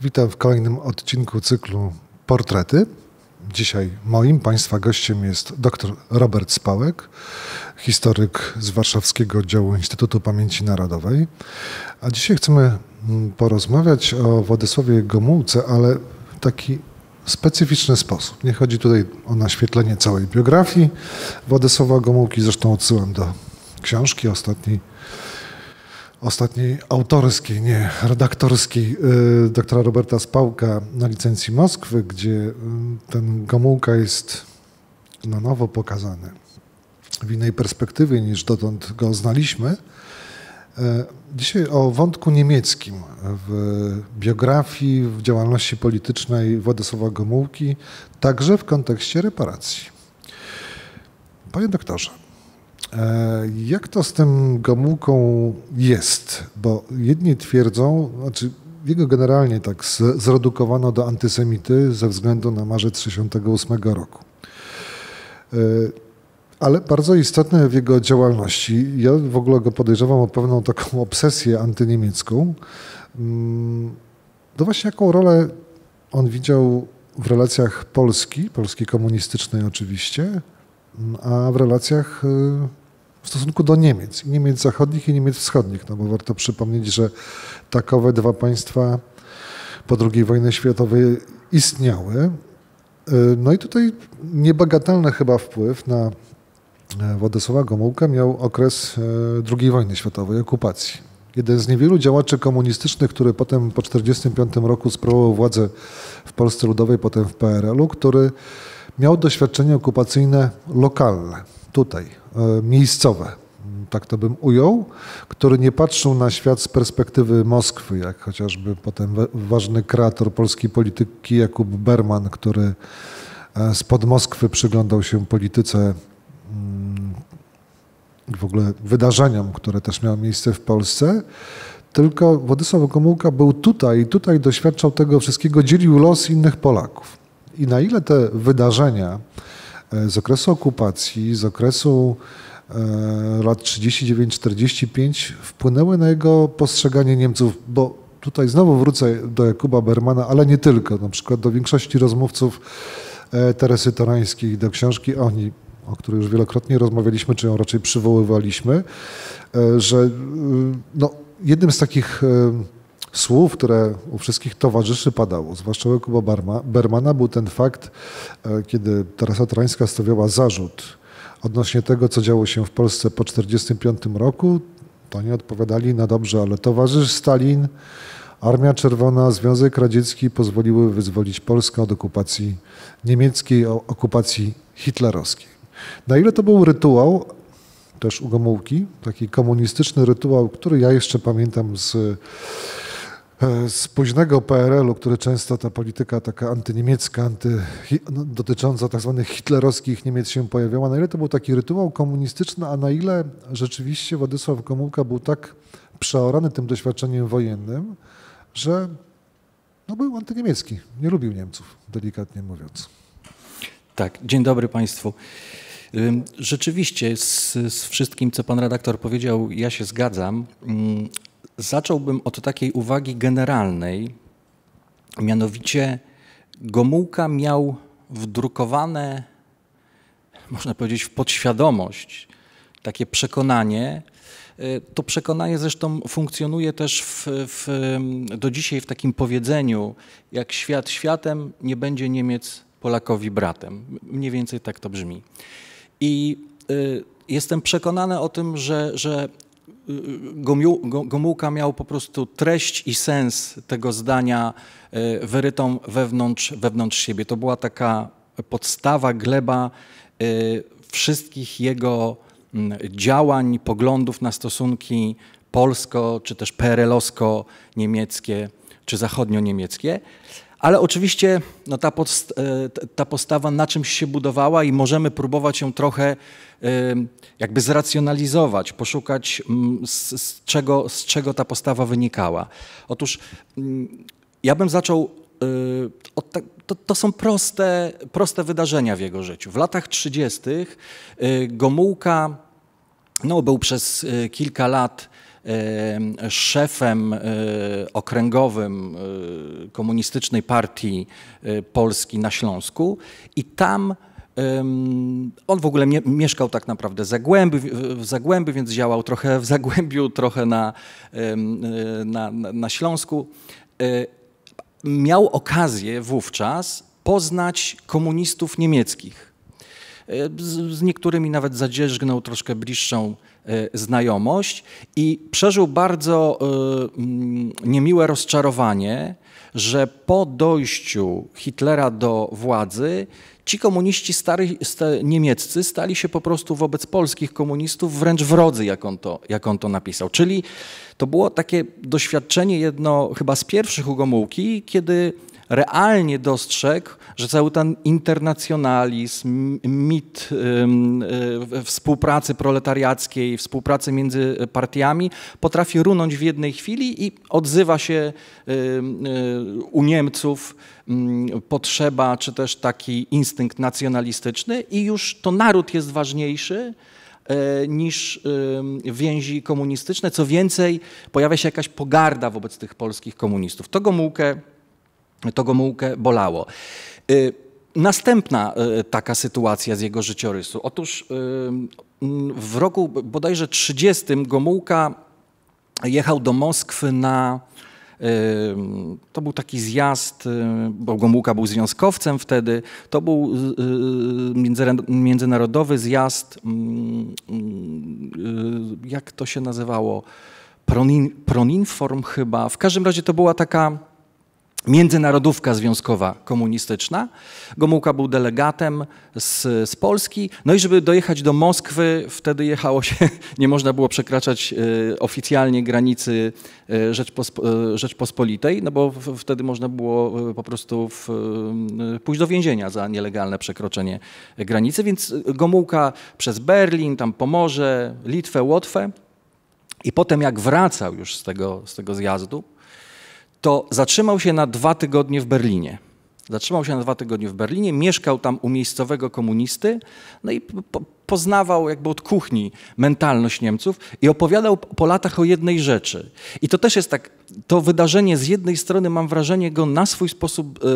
Witam w kolejnym odcinku cyklu Portrety. Dzisiaj moim Państwa gościem jest dr Robert Spałek, historyk z Warszawskiego działu Instytutu Pamięci Narodowej. A dzisiaj chcemy mm, porozmawiać o Władysławie Gomułce, ale w taki specyficzny sposób. Nie chodzi tutaj o naświetlenie całej biografii Władysława Gomułki, zresztą odsyłam do książki ostatniej, ostatniej autorskiej, nie redaktorskiej y, doktora Roberta Spałka na licencji Moskwy, gdzie y, ten Gomułka jest na nowo pokazany w innej perspektywie niż dotąd go znaliśmy. E, dzisiaj o wątku niemieckim w biografii, w działalności politycznej Władysława Gomułki, także w kontekście reparacji. Panie doktorze, e, jak to z tym Gomułką jest? Bo jedni twierdzą, znaczy jego generalnie tak zredukowano do antysemity ze względu na marzec 1968 roku. E, ale bardzo istotne w jego działalności, ja w ogóle go podejrzewam o pewną taką obsesję antyniemiecką, to mm, no właśnie jaką rolę on widział w relacjach Polski, Polski komunistycznej oczywiście, mm, a w relacjach y, w stosunku do Niemiec, Niemiec zachodnich i Niemiec wschodnich, no bo warto przypomnieć, że takowe dwa państwa po II wojnie światowej istniały. Y, no i tutaj niebagatelny chyba wpływ na E, Władysława Gomułka miał okres e, II wojny światowej, okupacji. Jeden z niewielu działaczy komunistycznych, który potem po 1945 roku sprawował władzę w Polsce Ludowej, potem w PRL-u, który miał doświadczenie okupacyjne lokalne, tutaj, e, miejscowe, tak to bym ujął, który nie patrzył na świat z perspektywy Moskwy, jak chociażby potem ważny kreator polskiej polityki Jakub Berman, który spod Moskwy przyglądał się polityce mm, i w ogóle wydarzeniom, które też miały miejsce w Polsce. Tylko Władysław Gomułka był tutaj i tutaj doświadczał tego wszystkiego, dzielił los innych Polaków. I na ile te wydarzenia e, z okresu okupacji, z okresu e, lat 39-45 wpłynęły na jego postrzeganie Niemców, bo tutaj znowu wrócę do Jakuba Bermana, ale nie tylko, na przykład do większości rozmówców e, Teresy Torańskiej, do książki Oni, o której już wielokrotnie rozmawialiśmy, czy ją raczej przywoływaliśmy, e, że e, no, jednym z takich e, słów, które u wszystkich towarzyszy padało, zwłaszcza u Kuba Barma, Bermana, był ten fakt, kiedy Teresa Trańska stawiała zarzut odnośnie tego, co działo się w Polsce po 1945 roku. To nie odpowiadali na dobrze, ale towarzysz Stalin, Armia Czerwona, Związek Radziecki pozwoliły wyzwolić Polskę od okupacji niemieckiej, okupacji hitlerowskiej. Na ile to był rytuał, też u Gomułki, taki komunistyczny rytuał, który ja jeszcze pamiętam z, e, z późnego PRL-u, który często ta polityka taka antyniemiecka, anty, no, dotycząca tzw. Tak hitlerowskich Niemiec się pojawiała. Na ile to był taki rytuał komunistyczny, a na ile rzeczywiście Władysław Gomułka był tak przeorany tym doświadczeniem wojennym, że no, był antyniemiecki, nie lubił Niemców, delikatnie mówiąc. Tak, dzień dobry Państwu. Rzeczywiście z, z wszystkim, co pan redaktor powiedział, ja się zgadzam. Zacząłbym od takiej uwagi generalnej, mianowicie Gomułka miał wdrukowane, można powiedzieć, w podświadomość takie przekonanie. Y, to przekonanie zresztą funkcjonuje też w, w, do dzisiaj w takim powiedzeniu, jak świat światem, nie będzie Niemiec Polakowi bratem. Mniej więcej tak to brzmi. I y, jestem przekonany o tym, że, że y, Gomułka miał po prostu treść i sens tego zdania y, wyrytą wewnątrz, wewnątrz siebie. To była taka podstawa, gleba y, wszystkich jego mm, działań, poglądów na stosunki polsko, czy też prl niemieckie czy zachodnio-niemieckie. Ale oczywiście no, ta, podst e, ta postawa na czymś się budowała i możemy próbować ją trochę jakby zracjonalizować, poszukać mm, z, z, czego, z czego ta postawa wynikała. Otóż mm, ja bym zaczął e, tak, to, to, są proste, proste wydarzenia w jego życiu. W latach 30. E, Gomułka no, był przez kilka lat szefem e, okręgowym e, Komunistycznej Partii e, Polski na Śląsku i tam on w ogóle mieszkał tak naprawdę zagłębi, w Zagłębiu, więc działał trochę w Zagłębiu, trochę na, na, na Śląsku. Miał okazję wówczas poznać komunistów niemieckich z, z niektórymi nawet zadzierzgnął troszkę bliższą e, znajomość i przeżył bardzo e, mm, niemiłe rozczarowanie, że po dojściu Hitlera do władzy ci komuniści stary, niemieccy stali się po prostu wobec polskich komunistów wręcz wrodzy, jak on, to, jak on to napisał. Czyli to było takie doświadczenie jedno chyba z pierwszych Hugo kiedy realnie dostrzegł, że cały ten internacjonalizm, mit y, współpracy proletariackiej, współpracy między partiami potrafi runąć w jednej chwili i odzywa się y, u Niemców potrzeba czy też taki instynkt nacjonalistyczny i już to naród jest ważniejszy e, niż więzi komunistyczne. Co więcej, pojawia się jakaś pogarda wobec tych polskich komunistów. To Gomułkę to Gomułkę bolało. Y, następna y, taka sytuacja z jego życiorysu. Otóż y, mm, w roku bodajże 30 Gomułka jechał do Moskwy na to był taki zjazd, bo Gomułka był związkowcem wtedy. To był międzynarodowy zjazd, mm, mm, jak to się nazywało? Pronin, proninform chyba. W każdym razie to była taka międzynarodówka związkowa komunistyczna. Gomułka był delegatem z, z Polski. No i żeby dojechać do Moskwy, wtedy jechało się, nie można było przekraczać e, oficjalnie granicy e, e, Rzeczpospolitej, no bo wtedy można było po prostu w, pójść do więzienia za nielegalne przekroczenie granicy. Więc Gomułka przez Berlin, tam Pomorze, Litwę, Łotwę. I potem jak wracał już z tego, z tego zjazdu, to zatrzymał się na dwa tygodnie w Berlinie. Zatrzymał się na dwa tygodnie w Berlinie, mieszkał tam u miejscowego komunisty, no i po, poznawał jakby od kuchni mentalność Niemców i opowiadał po latach o jednej rzeczy. I to też jest tak, to wydarzenie z jednej strony mam wrażenie go na swój sposób y,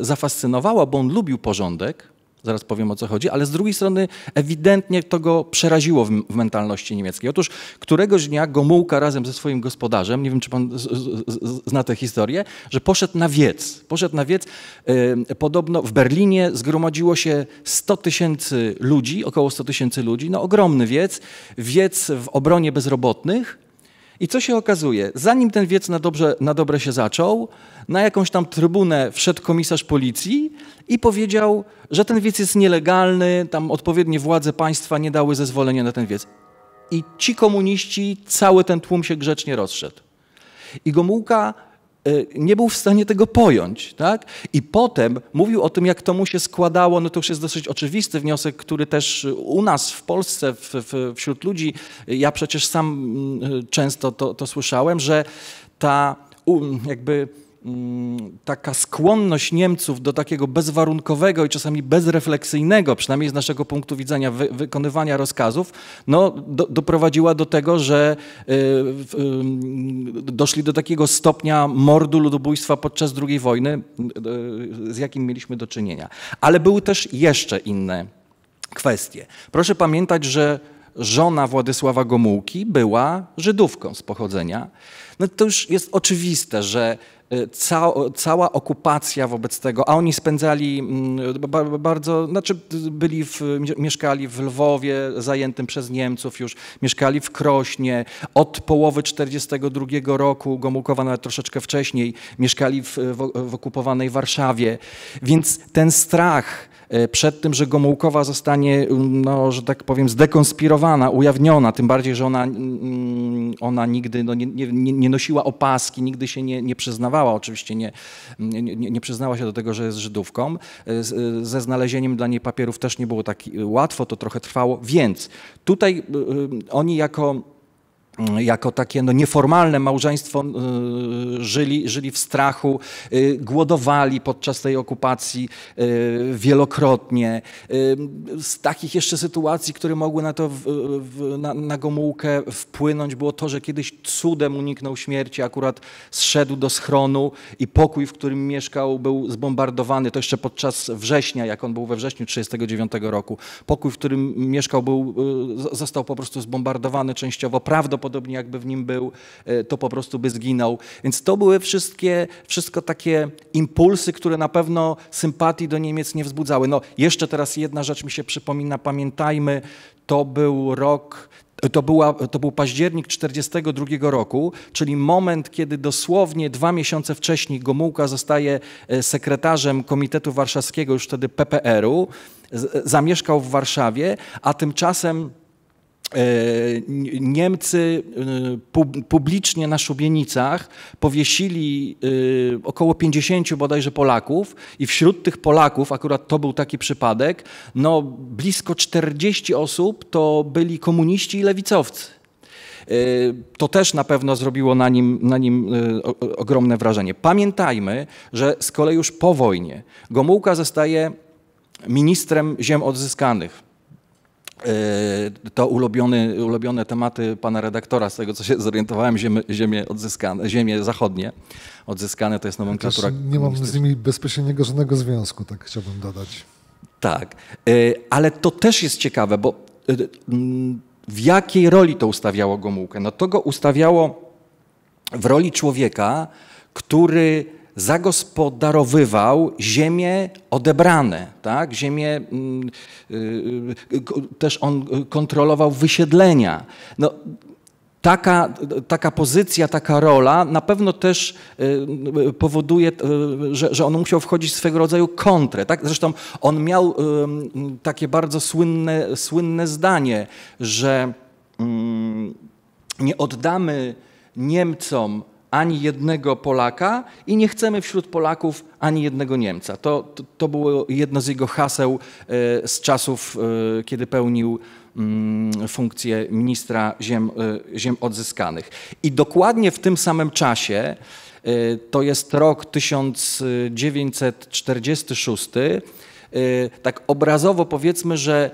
y, zafascynowało, bo on lubił porządek, Zaraz powiem o co chodzi, ale z drugiej strony ewidentnie to go przeraziło w, w mentalności niemieckiej. Otóż któregoś dnia Gomułka razem ze swoim gospodarzem, nie wiem czy pan z, z, zna tę historię, że poszedł na wiec. Poszedł na wiec. Yy, podobno w Berlinie zgromadziło się 100 tysięcy ludzi, około 100 tysięcy ludzi. No ogromny wiec. Wiec w obronie bezrobotnych i co się okazuje? Zanim ten wiec na, dobrze, na dobre się zaczął, na jakąś tam trybunę wszedł komisarz policji i powiedział, że ten wiec jest nielegalny, tam odpowiednie władze państwa nie dały zezwolenia na ten wiec. I ci komuniści, cały ten tłum się grzecznie rozszedł. I Gomułka Y, nie był w stanie tego pojąć. Tak? I potem mówił o tym, jak to mu się składało. No to już jest dosyć oczywisty wniosek, który też u nas w Polsce, w, w, wśród ludzi, ja przecież sam mm, często to, to słyszałem, że ta jakby Mm, taka skłonność Niemców do takiego bezwarunkowego i czasami bezrefleksyjnego, przynajmniej z naszego punktu widzenia, wy, wykonywania rozkazów, no, do, doprowadziła do tego, że y, y, doszli do takiego stopnia mordu ludobójstwa podczas II wojny, y, z jakim mieliśmy do czynienia. Ale były też jeszcze inne kwestie. Proszę pamiętać, że żona Władysława Gomułki była Żydówką z pochodzenia. No to już jest oczywiste, że Y, cała okupacja wobec tego, a oni spędzali mm, bardzo, znaczy byli w, mieszkali w Lwowie zajętym przez Niemców już, mieszkali w Krośnie, od połowy 1942 roku, Gomułkowa nawet troszeczkę wcześniej, mieszkali w, w, w okupowanej Warszawie. Więc ten strach, E, przed tym, że Gomułkowa zostanie, mm, no, że tak powiem, zdekonspirowana, ujawniona, tym bardziej, że ona, mm, ona nigdy no, nie, nie, nie nosiła opaski, nigdy się nie, nie przyznawała, oczywiście nie, nie, nie przyznała się do tego, że jest Żydówką. E, e, ze znalezieniem dla niej papierów też nie było tak łatwo, to trochę trwało, więc tutaj oni jako Y, jako takie no, nieformalne małżeństwo y, żyli, żyli w strachu, y, głodowali podczas tej okupacji wielokrotnie. Z takich jeszcze sytuacji, które mogły na to w, w, na, na Gomułkę wpłynąć, było to, że kiedyś cudem uniknął śmierci, akurat zszedł do schronu i pokój, w którym mieszkał, był zbombardowany. To jeszcze podczas września, jak on był we wrześniu 1939 roku. Pokój, w którym mieszkał, był, został po prostu zbombardowany częściowo, prawdopodobnie prawdopodobnie jakby w nim był, e, to po prostu by zginął. Więc to były wszystkie, wszystko takie impulsy, które na pewno sympatii do Niemiec nie wzbudzały. No jeszcze teraz jedna rzecz mi się przypomina, pamiętajmy, to był rok to, była, to był październik 1942 roku, czyli moment, kiedy dosłownie dwa miesiące wcześniej Gomułka zostaje e, sekretarzem Komitetu Warszawskiego, już wtedy PPR-u, e, zamieszkał w Warszawie, a tymczasem E, Niemcy y, publicznie na szubienicach powiesili y, około 50 bodajże Polaków i wśród tych Polaków, akurat to był taki przypadek, no blisko 40 osób to byli komuniści i lewicowcy. E, to też na pewno zrobiło na nim, na nim e, ogromne wrażenie. Pamiętajmy, że z kolei już po wojnie Gomułka zostaje ministrem ziem odzyskanych E, to ulubiony, ulubione tematy pana redaktora, z tego co się zorientowałem, ziemie, ziemie, odzyskane, ziemie zachodnie odzyskane, to jest nomenklatura. Też nie mam z nimi bezpośredniego żadnego związku, tak chciałbym dodać. Tak, e, ale to też jest ciekawe, bo e, w jakiej roli to ustawiało Gomułkę? No to go ustawiało w roli człowieka, który zagospodarowywał ziemie odebrane, tak? ziemie, mm, y, y, też on kontrolował wysiedlenia. No, taka, taka pozycja, taka rola na pewno też y, powoduje, że, że on musiał wchodzić w swego rodzaju kontrę. Tak? Zresztą on miał takie bardzo słynne, słynne zdanie, że mm, nie oddamy Niemcom ani jednego Polaka i nie chcemy wśród Polaków ani jednego Niemca. To, to, to było jedno z jego haseł e, z czasów, e, kiedy pełnił mm, funkcję ministra ziem, e, ziem odzyskanych. I dokładnie w tym samym czasie, to jest rok 1946, tak obrazowo powiedzmy, że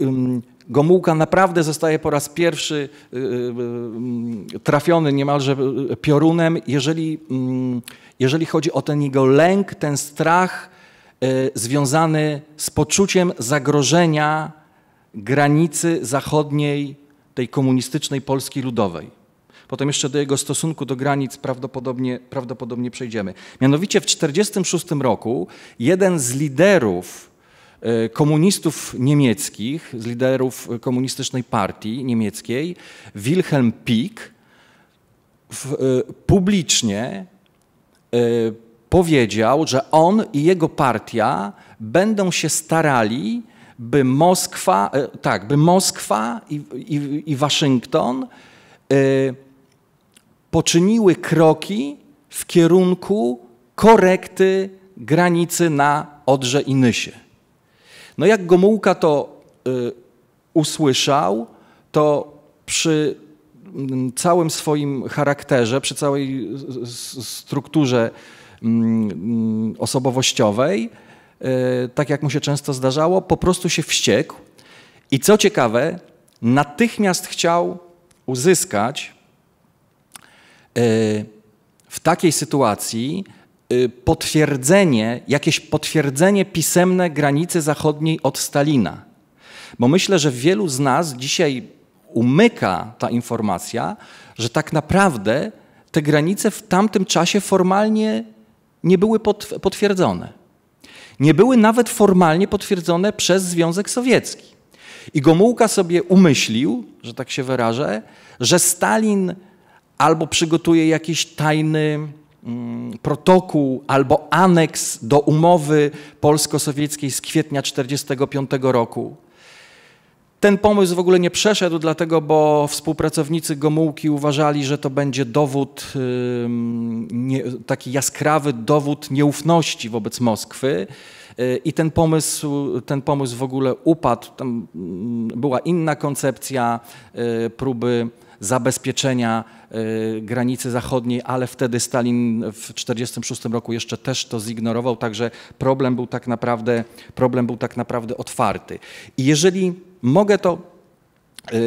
mm, Gomułka naprawdę zostaje po raz pierwszy y, y, y, trafiony niemalże piorunem, jeżeli, mm, jeżeli chodzi o ten jego lęk, ten strach związany z poczuciem zagrożenia granicy zachodniej tej komunistycznej Polski Ludowej. Potem jeszcze do jego stosunku do granic prawdopodobnie, prawdopodobnie przejdziemy. Mianowicie w 1946 roku jeden z liderów E, komunistów niemieckich, z liderów komunistycznej partii niemieckiej, Wilhelm Pieck e, publicznie e, powiedział, że on i jego partia będą się starali, by Moskwa, tak, by Moskwa i, i, i Waszyngton poczyniły kroki w kierunku korekty granicy na Odrze i Nysie. No jak Gomułka to y, usłyszał, to przy mm, całym swoim charakterze, przy całej strukturze mm, mm, osobowościowej, y, tak jak mu się często zdarzało, po prostu się wściekł i co ciekawe, natychmiast chciał uzyskać y, w takiej sytuacji Y, potwierdzenie, jakieś potwierdzenie pisemne granicy zachodniej od Stalina. Bo myślę, że wielu z nas dzisiaj umyka ta informacja, że tak naprawdę te granice w tamtym czasie formalnie nie były potwierdzone. Nie były nawet formalnie potwierdzone przez Związek Sowiecki. I Gomułka sobie umyślił, że tak się wyrażę, że Stalin albo przygotuje jakiś tajny Mm, protokół albo aneks do umowy polsko-sowieckiej z kwietnia 1945 roku. Ten pomysł w ogóle nie przeszedł, dlatego bo współpracownicy Gomułki uważali, że to będzie dowód, taki jaskrawy dowód nieufności wobec Moskwy. Y, I ten pomysł, ten pomysł w ogóle upadł. Tam mm, była inna koncepcja y, próby zabezpieczenia E, granicy zachodniej, ale wtedy Stalin w 1946 roku jeszcze też to zignorował, także problem był tak naprawdę, problem był tak naprawdę otwarty. I jeżeli mogę to e, e,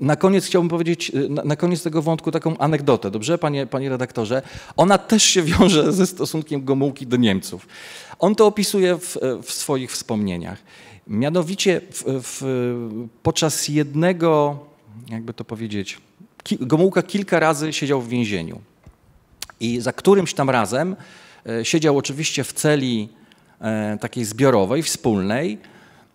na koniec chciałbym powiedzieć, na koniec tego wątku taką anegdotę, dobrze, panie, panie redaktorze? Ona też się wiąże ze stosunkiem Gomułki do Niemców. On to opisuje w, w swoich wspomnieniach. Mianowicie w, w, podczas jednego, jakby to powiedzieć, Gomułka kilka razy siedział w więzieniu. I za którymś tam razem e, siedział oczywiście w celi e, takiej zbiorowej, wspólnej.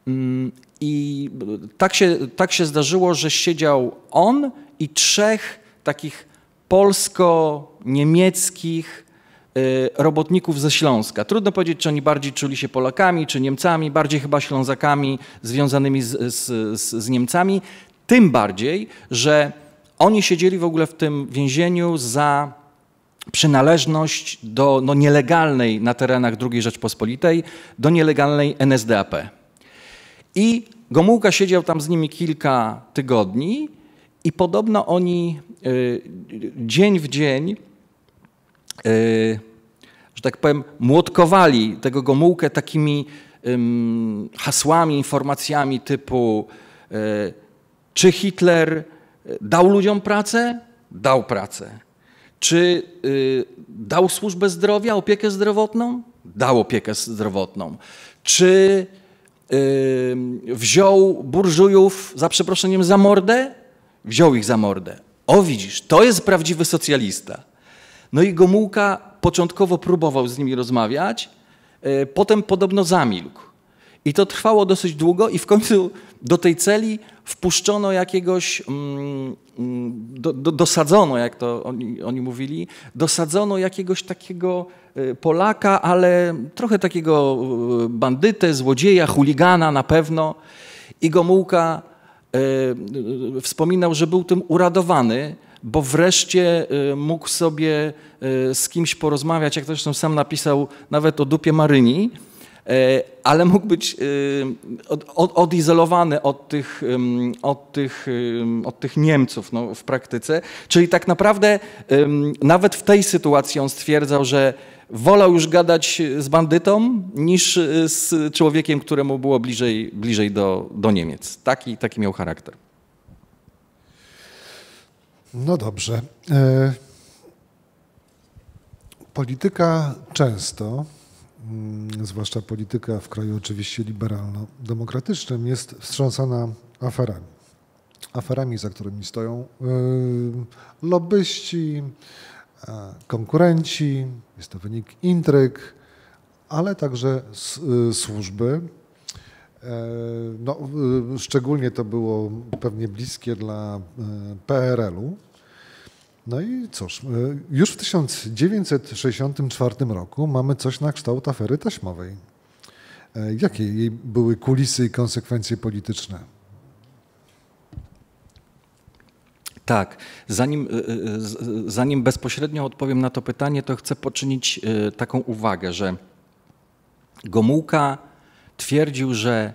Mm, I e, tak się, tak się zdarzyło, że siedział on i trzech takich polsko-niemieckich robotników ze Śląska. Trudno powiedzieć, czy oni bardziej czuli się Polakami, czy Niemcami, bardziej chyba Ślązakami związanymi z, z, z Niemcami. Tym bardziej, że oni siedzieli w ogóle w tym więzieniu za przynależność do no, nielegalnej na terenach II Rzeczpospolitej, do nielegalnej NSDAP. I Gomułka siedział tam z nimi kilka tygodni i podobno oni y, dzień w dzień, y, że tak powiem, młotkowali tego Gomułkę takimi y, hasłami, informacjami typu y, czy Hitler dał ludziom pracę? Dał pracę. Czy y, dał służbę zdrowia, opiekę zdrowotną? Dał opiekę zdrowotną. Czy y, wziął burżujów za przeproszeniem za mordę? Wziął ich za mordę. O widzisz, to jest prawdziwy socjalista. No i Gomułka początkowo próbował z nimi rozmawiać, y, potem podobno zamilkł. I to trwało dosyć długo, i w końcu do tej celi wpuszczono jakiegoś, mm, mm, do, do, dosadzono, jak to oni, oni, mówili, dosadzono jakiegoś takiego e, Polaka, ale trochę takiego e, bandytę, złodzieja, chuligana na pewno. I Gomułka y, wspominał, że był tym uradowany, bo wreszcie mógł sobie z kimś porozmawiać, jak zresztą sam napisał nawet o dupie Maryni. E, ale mógł być e, odizolowany od tych, od tych, od tych Niemców no, w praktyce. Czyli tak naprawdę nawet w tej sytuacji on stwierdzał, że wolał już gadać z bandytą niż e, z człowiekiem, któremu było bliżej, bliżej do, do Niemiec. Taki, taki miał charakter. No dobrze. Polityka często Mm, zwłaszcza polityka w kraju oczywiście liberalno-demokratycznym, jest wstrząsana aferami. Aferami, za którymi stoją yy, lobbyści, e, konkurenci, jest to wynik intryg, ale także y, służby. E, no, y, szczególnie to było pewnie bliskie dla e, PRL-u, no i cóż, e, już w 1964 roku mamy coś na kształt afery taśmowej. E, jakie jej były kulisy i konsekwencje polityczne? Tak, zanim, e, zanim bezpośrednio odpowiem na to pytanie, to chcę poczynić taką uwagę, że Gomułka twierdził, że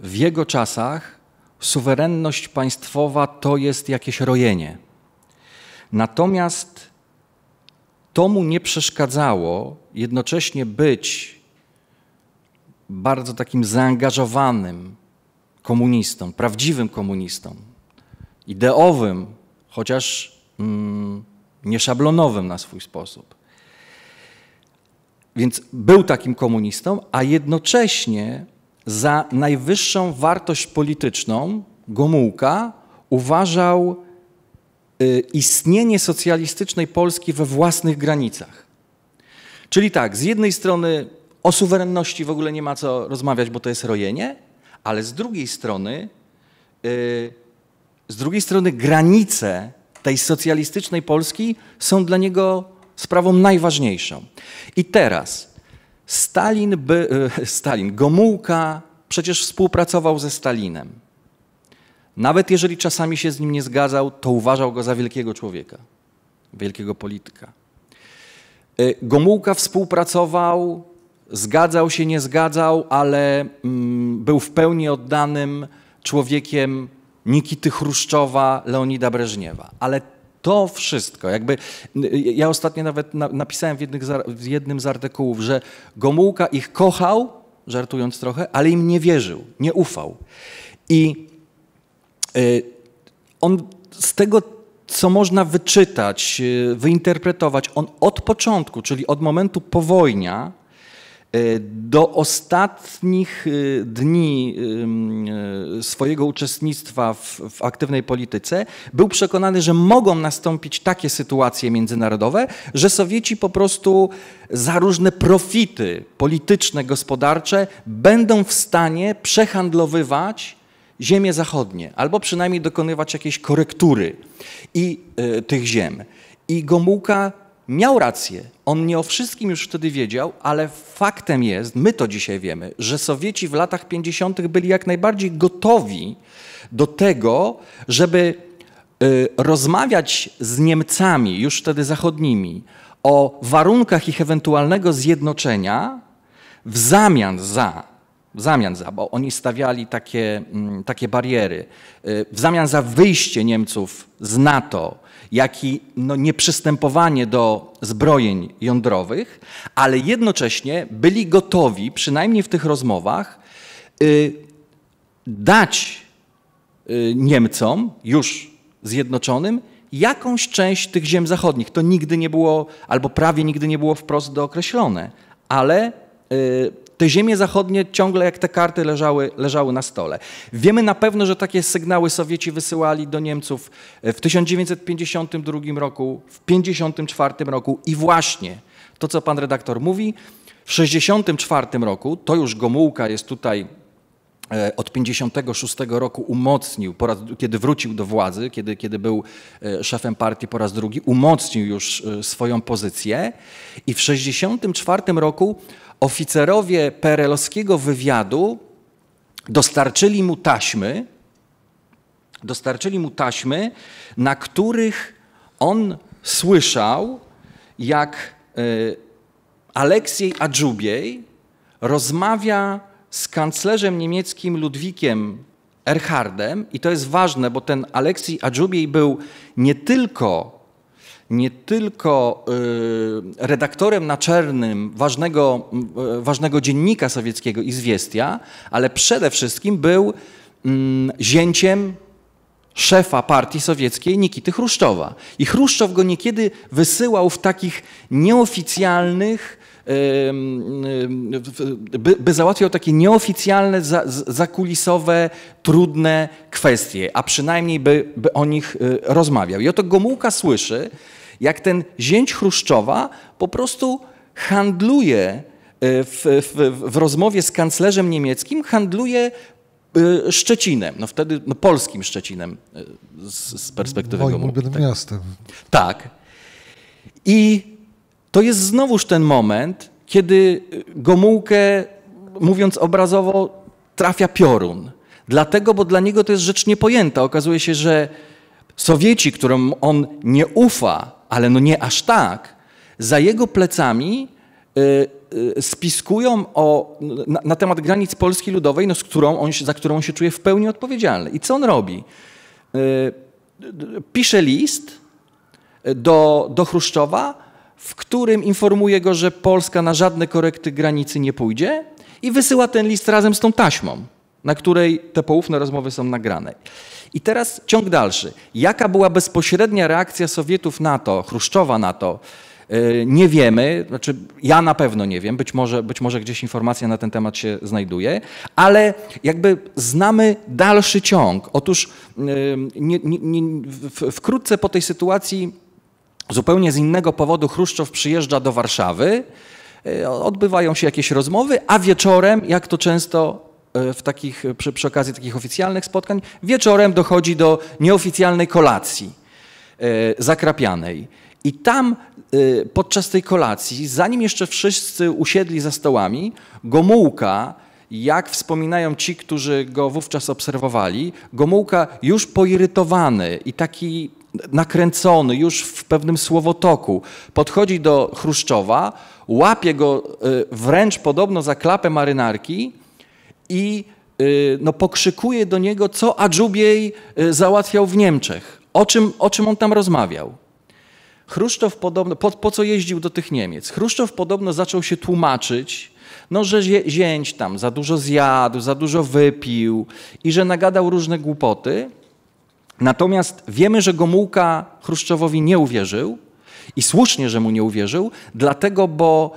w jego czasach suwerenność państwowa to jest jakieś rojenie Natomiast to mu nie przeszkadzało jednocześnie być bardzo takim zaangażowanym komunistą, prawdziwym komunistą, ideowym, chociaż mm, nieszablonowym na swój sposób. Więc był takim komunistą, a jednocześnie za najwyższą wartość polityczną Gomułka uważał Y, istnienie socjalistycznej Polski we własnych granicach. Czyli tak, z jednej strony o suwerenności w ogóle nie ma co rozmawiać, bo to jest rojenie, ale z drugiej strony, y, z drugiej strony granice tej socjalistycznej Polski są dla niego sprawą najważniejszą. I teraz Stalin, by, y, Stalin Gomułka przecież współpracował ze Stalinem. Nawet jeżeli czasami się z nim nie zgadzał, to uważał go za wielkiego człowieka, wielkiego polityka. E, Gomułka współpracował, zgadzał się, nie zgadzał, ale mm, był w pełni oddanym człowiekiem Nikity Chruszczowa, Leonida Breżniewa. Ale to wszystko, jakby ja ostatnio nawet napisałem w, jednych, w jednym z artykułów, że Gomułka ich kochał, żartując trochę, ale im nie wierzył, nie ufał. I E, on z tego, co można wyczytać, e, wyinterpretować, on od początku, czyli od momentu powojnia, e, do ostatnich dni swojego uczestnictwa w, w, aktywnej polityce był przekonany, że mogą nastąpić takie sytuacje międzynarodowe, że Sowieci po prostu za różne profity polityczne, gospodarcze będą w stanie przehandlowywać ziemie zachodnie, albo przynajmniej dokonywać jakiejś korektury i y, tych ziem. I Gomułka miał rację. On nie o wszystkim już wtedy wiedział, ale faktem jest, my to dzisiaj wiemy, że Sowieci w latach 50. byli jak najbardziej gotowi do tego, żeby y, rozmawiać z Niemcami, już wtedy zachodnimi, o warunkach ich ewentualnego zjednoczenia w zamian za w zamian za, bo oni stawiali takie, mm, takie bariery, y, w zamian za wyjście Niemców z NATO, jak i no, nieprzystępowanie do zbrojeń jądrowych, ale jednocześnie byli gotowi, przynajmniej w tych rozmowach, y, dać y, Niemcom już zjednoczonym jakąś część tych ziem zachodnich. To nigdy nie było, albo prawie nigdy nie było wprost dookreślone, ale te ziemie zachodnie ciągle jak te karty leżały, leżały na stole. Wiemy na pewno, że takie sygnały Sowieci wysyłali do Niemców e, w 1952 roku, w 1954 roku i właśnie to, co pan redaktor mówi, w 1964 roku, to już Gomułka jest tutaj e, od 56 roku umocnił, raz, kiedy wrócił do władzy, kiedy, kiedy był e, szefem partii po raz drugi, umocnił już swoją pozycję i w 64 roku Oficerowie perelowskiego wywiadu dostarczyli mu taśmy, dostarczyli mu taśmy, na których on słyszał, jak e, Aleksiej Adżubiej rozmawia z kanclerzem niemieckim Ludwikiem Erhardem i to jest ważne, bo ten Aleksiej Adżubiej był nie tylko nie tylko y, redaktorem naczelnym ważnego, y, ważnego dziennika sowieckiego Izwiestia, ale przede wszystkim był mm, zięciem szefa partii sowieckiej Nikity Chruszczowa. I Chruszczow go niekiedy wysyłał w takich nieoficjalnych, y, by, by załatwiał takie nieoficjalne, zakulisowe, trudne kwestie, a przynajmniej by, by o nich rozmawiał. I oto Gomułka słyszy, jak ten zięć Chruszczowa po prostu handluje e, w, w, w rozmowie z kanclerzem niemieckim, handluje e, Szczecinem, no wtedy no polskim Szczecinem e, z, z perspektywy Moim tak. miastem. Tak. I to jest znowuż ten moment, kiedy Gomułkę, mówiąc obrazowo, trafia piorun. Dlatego, bo dla niego to jest rzecz niepojęta. Okazuje się, że Sowieci, którym on nie ufa, ale no nie aż tak. Za jego plecami y, y, spiskują o, na, na, temat granic Polski Ludowej, no, z którą on, za którą on się czuje w pełni odpowiedzialny. I co on robi? Y, pisze list do, do Chruszczowa, w którym informuje go, że Polska na żadne korekty granicy nie pójdzie i wysyła ten list razem z tą taśmą na której te poufne rozmowy są nagrane. I teraz ciąg dalszy. Jaka była bezpośrednia reakcja Sowietów na to, Chruszczowa na to? E, nie wiemy, znaczy ja na pewno nie wiem, być może, być może gdzieś informacja na ten temat się znajduje, ale jakby znamy dalszy ciąg. Otóż e, nie, nie, nie, wkrótce po tej sytuacji, zupełnie z innego powodu, Chruszczow przyjeżdża do Warszawy e, odbywają się jakieś rozmowy, a wieczorem, jak to często E, w takich, e, przy, przy okazji takich oficjalnych spotkań, wieczorem dochodzi do nieoficjalnej kolacji e, zakrapianej. I tam podczas tej kolacji, zanim jeszcze wszyscy usiedli za stołami, Gomułka, jak wspominają ci, którzy go wówczas obserwowali, Gomułka już poirytowany i taki nakręcony, już w pewnym słowotoku, podchodzi do Chruszczowa, łapie go wręcz podobno za klapę marynarki i y, no, pokrzykuje do niego, co Adżubiej y, załatwiał w Niemczech, o czym, o czym on tam rozmawiał. Chruszczow podobno, po, po co jeździł do tych Niemiec? Chruszczow podobno zaczął się tłumaczyć, no, że zięć tam za dużo zjadł, za dużo wypił i że nagadał różne głupoty. Natomiast wiemy, że Gomułka Chruszczowowi nie uwierzył i słusznie, że mu nie uwierzył, dlatego, bo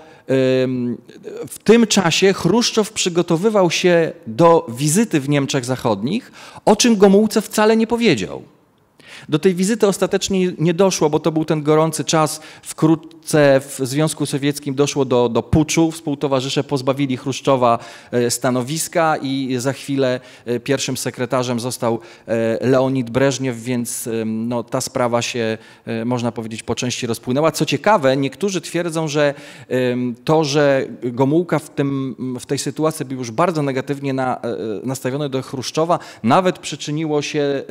w tym czasie Chruszczow przygotowywał się do wizyty w Niemczech Zachodnich, o czym Gomułce wcale nie powiedział. Do tej wizyty ostatecznie nie doszło, bo to był ten gorący czas. Wkrótce w Związku Sowieckim doszło do, do puczu. Współtowarzysze pozbawili Chruszczowa e, stanowiska i za chwilę e, pierwszym sekretarzem został e, Leonid Breżniew, więc no, ta sprawa się, można powiedzieć, po części rozpłynęła. Co ciekawe, niektórzy twierdzą, że to, że Gomułka w, tym, w tej sytuacji był już bardzo negatywnie na, nastawiony do Chruszczowa, nawet przyczyniło się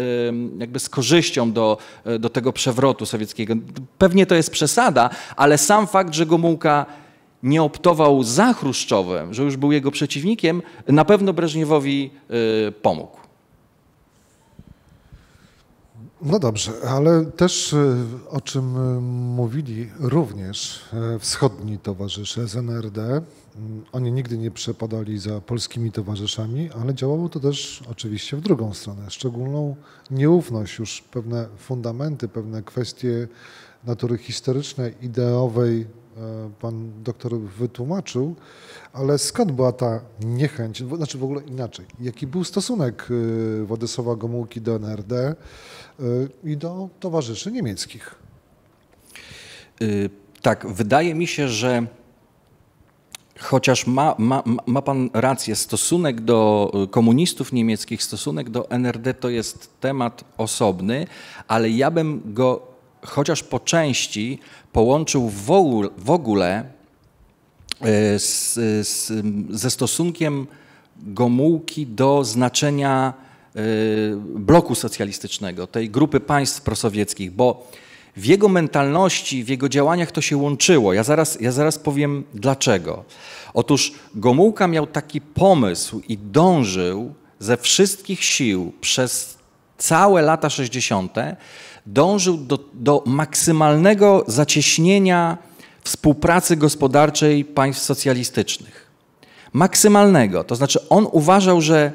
jakby z korzyścią do, e, do tego przewrotu sowieckiego. Pewnie to jest przesada, ale sam fakt, że Gomułka nie optował za Chruszczowem, że już był jego przeciwnikiem, na pewno Breżniewowi e, pomógł. No dobrze, ale też e, o czym mówili również wschodni towarzysze z NRD, Mm, oni nigdy nie przepadali za polskimi towarzyszami, ale działało to też oczywiście w drugą stronę. Szczególną nieufność, już pewne fundamenty, pewne kwestie natury historycznej, ideowej e, pan doktor wytłumaczył, ale skąd była ta niechęć, znaczy w ogóle inaczej, jaki był stosunek e, Władysława Gomułki do NRD e, i do towarzyszy niemieckich? Y, tak, wydaje mi się, że Chociaż ma, ma, ma pan rację, stosunek do y, komunistów niemieckich, stosunek do NRD to jest temat osobny, ale ja bym go chociaż po części połączył w ogóle, w ogóle y, z, z, ze stosunkiem Gomułki do znaczenia y, bloku socjalistycznego, tej grupy państw prosowieckich, bo w jego mentalności, w jego działaniach to się łączyło. Ja zaraz, ja zaraz powiem dlaczego. Otóż Gomułka miał taki pomysł i dążył ze wszystkich sił przez całe lata 60. dążył do, do maksymalnego zacieśnienia współpracy gospodarczej państw socjalistycznych. Maksymalnego. To znaczy on uważał, że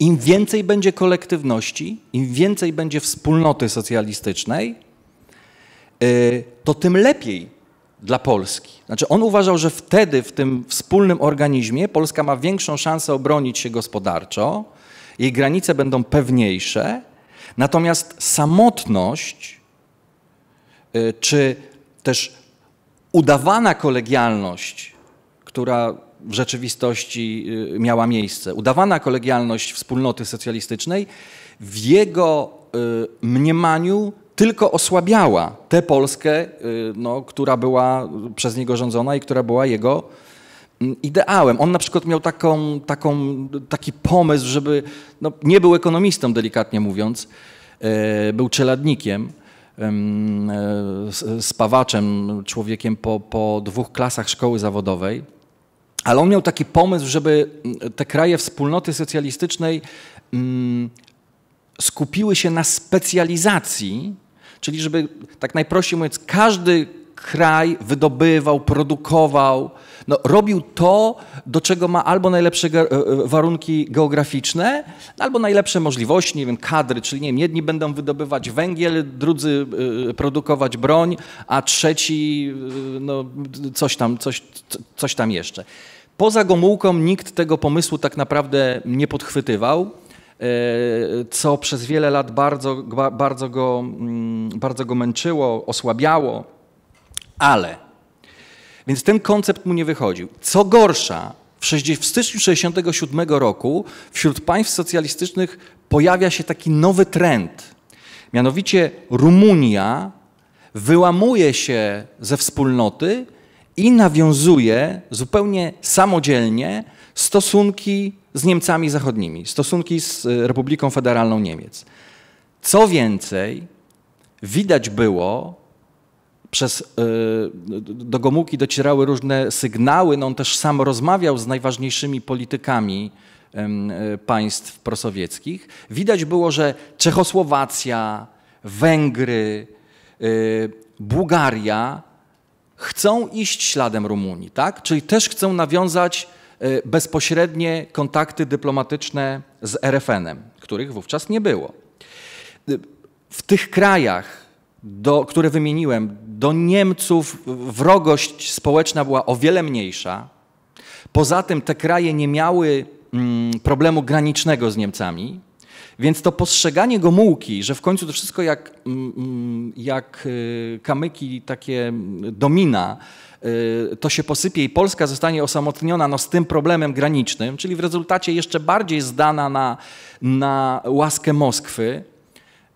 im więcej będzie kolektywności, im więcej będzie wspólnoty socjalistycznej, Y, to tym lepiej dla Polski. Znaczy on uważał, że wtedy w tym wspólnym organizmie Polska ma większą szansę obronić się gospodarczo, jej granice będą pewniejsze, natomiast samotność y, czy też udawana kolegialność, która w rzeczywistości y, miała miejsce, udawana kolegialność wspólnoty socjalistycznej, w jego mniemaniu tylko osłabiała tę Polskę, y, no, która była przez niego rządzona i która była jego mm, ideałem. On na przykład miał taką, taką, taki pomysł, żeby no, nie był ekonomistą, delikatnie mówiąc, e, był czeladnikiem, e, spawaczem, człowiekiem po, po dwóch klasach szkoły zawodowej. Ale on miał taki pomysł, żeby mm, te kraje wspólnoty socjalistycznej mm, skupiły się na specjalizacji Czyli żeby, tak najprościej mówiąc, każdy kraj wydobywał, produkował, no, robił to, do czego ma albo najlepsze ge e, e, warunki geograficzne, albo najlepsze możliwości, nie wiem, kadry, czyli nie wiem, jedni będą wydobywać węgiel, drudzy y, produkować broń, a trzeci y, no, coś, tam, coś, coś tam jeszcze. Poza Gomułką nikt tego pomysłu tak naprawdę nie podchwytywał. E, co przez wiele lat bardzo, bardzo, go, mm, bardzo go męczyło, osłabiało, ale. Więc ten koncept mu nie wychodził. Co gorsza, w, 60, w styczniu 1967 roku wśród państw socjalistycznych pojawia się taki nowy trend. Mianowicie Rumunia wyłamuje się ze wspólnoty i nawiązuje zupełnie samodzielnie stosunki z Niemcami zachodnimi, stosunki z e, Republiką Federalną Niemiec. Co więcej, widać było, przez e, do Gomułki docierały różne sygnały, no on też sam rozmawiał z najważniejszymi politykami e, państw prosowieckich. Widać było, że Czechosłowacja, Węgry, Bułgaria chcą iść śladem Rumunii, tak? Czyli też chcą nawiązać Y, bezpośrednie kontakty dyplomatyczne z RFN-em, których wówczas nie było. Y, w tych krajach, do, które wymieniłem, do Niemców wrogość społeczna była o wiele mniejsza. Poza tym te kraje nie miały mm, problemu granicznego z Niemcami, więc to postrzeganie Gomułki, że w końcu to wszystko jak, mm, mm, jak y, kamyki takie domina, Y, to się posypie i Polska zostanie osamotniona no, z tym problemem granicznym, czyli w rezultacie jeszcze bardziej zdana na, na łaskę Moskwy,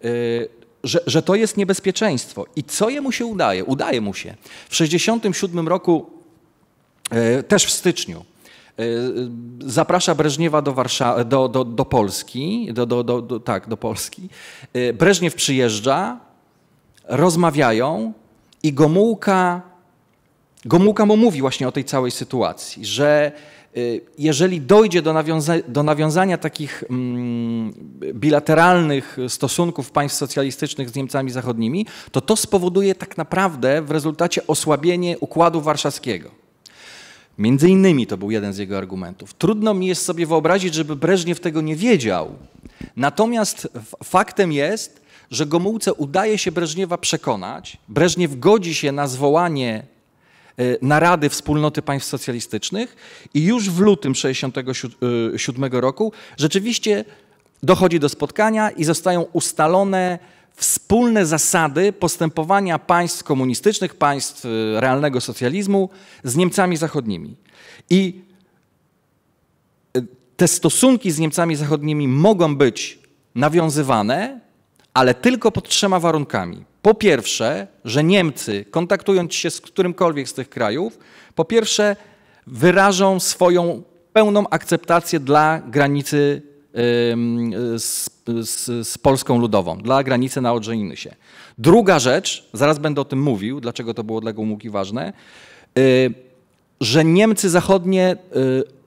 y, że, że to jest niebezpieczeństwo. I co jemu się udaje? Udaje mu się. W 1967 roku, y, też w styczniu, zaprasza Breżniewa do, do, do, do Polski, do, do, do, tak, do Polski. Breżniew przyjeżdża, rozmawiają i Gomułka Gomułka mu mówi właśnie o tej całej sytuacji, że y, jeżeli dojdzie do, nawiąza do nawiązania takich mm, bilateralnych stosunków państw socjalistycznych z Niemcami Zachodnimi, to to spowoduje tak naprawdę w rezultacie osłabienie układu warszawskiego. Między innymi to był jeden z jego argumentów. Trudno mi jest sobie wyobrazić, żeby Breżniew tego nie wiedział. Natomiast faktem jest, że Gomułce udaje się Breżniewa przekonać. Breżniew godzi się na zwołanie Y, narady wspólnoty państw socjalistycznych i już w lutym 1967 y, roku rzeczywiście dochodzi do spotkania i zostają ustalone wspólne zasady postępowania państw komunistycznych, państw y, realnego socjalizmu z Niemcami zachodnimi. I te stosunki z Niemcami zachodnimi mogą być nawiązywane, ale tylko pod trzema warunkami. Po pierwsze, że Niemcy, kontaktując się z którymkolwiek z tych krajów, po pierwsze wyrażą swoją pełną akceptację dla granicy z, z, z, Polską Ludową, dla granicy na Odrzejnysie. Druga rzecz, zaraz będę o tym mówił, dlaczego to było dla Gomułki ważne, y, że Niemcy zachodnie y,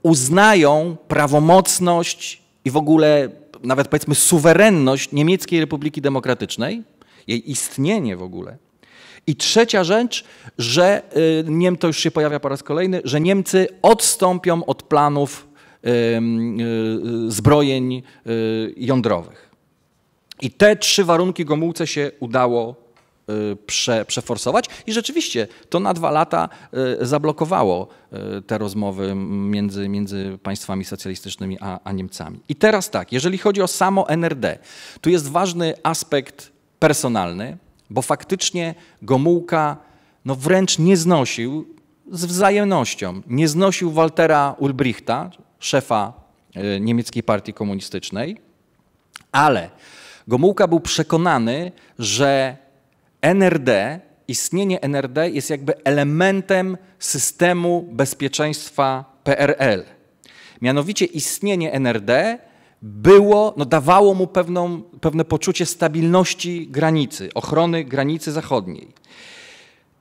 uznają prawomocność i w ogóle nawet powiedzmy suwerenność Niemieckiej Republiki Demokratycznej, jej istnienie w ogóle. I trzecia rzecz, że y, Niem to już się pojawia po raz kolejny, że Niemcy odstąpią od planów y, zbrojeń y, jądrowych. I te trzy warunki Gomułce się udało prze, przeforsować i rzeczywiście to na dwa lata zablokowało te rozmowy między, między państwami socjalistycznymi a, a Niemcami. I teraz tak, jeżeli chodzi o samo NRD, tu jest ważny aspekt personalny, bo faktycznie Gomułka no wręcz nie znosił z wzajemnością, nie znosił Waltera Ulbrichta, szefa e, niemieckiej partii komunistycznej, ale Gomułka był przekonany, że NRD, istnienie NRD jest jakby elementem systemu bezpieczeństwa PRL. Mianowicie istnienie NRD było, no dawało mu pewną, pewne poczucie stabilności granicy, ochrony granicy zachodniej.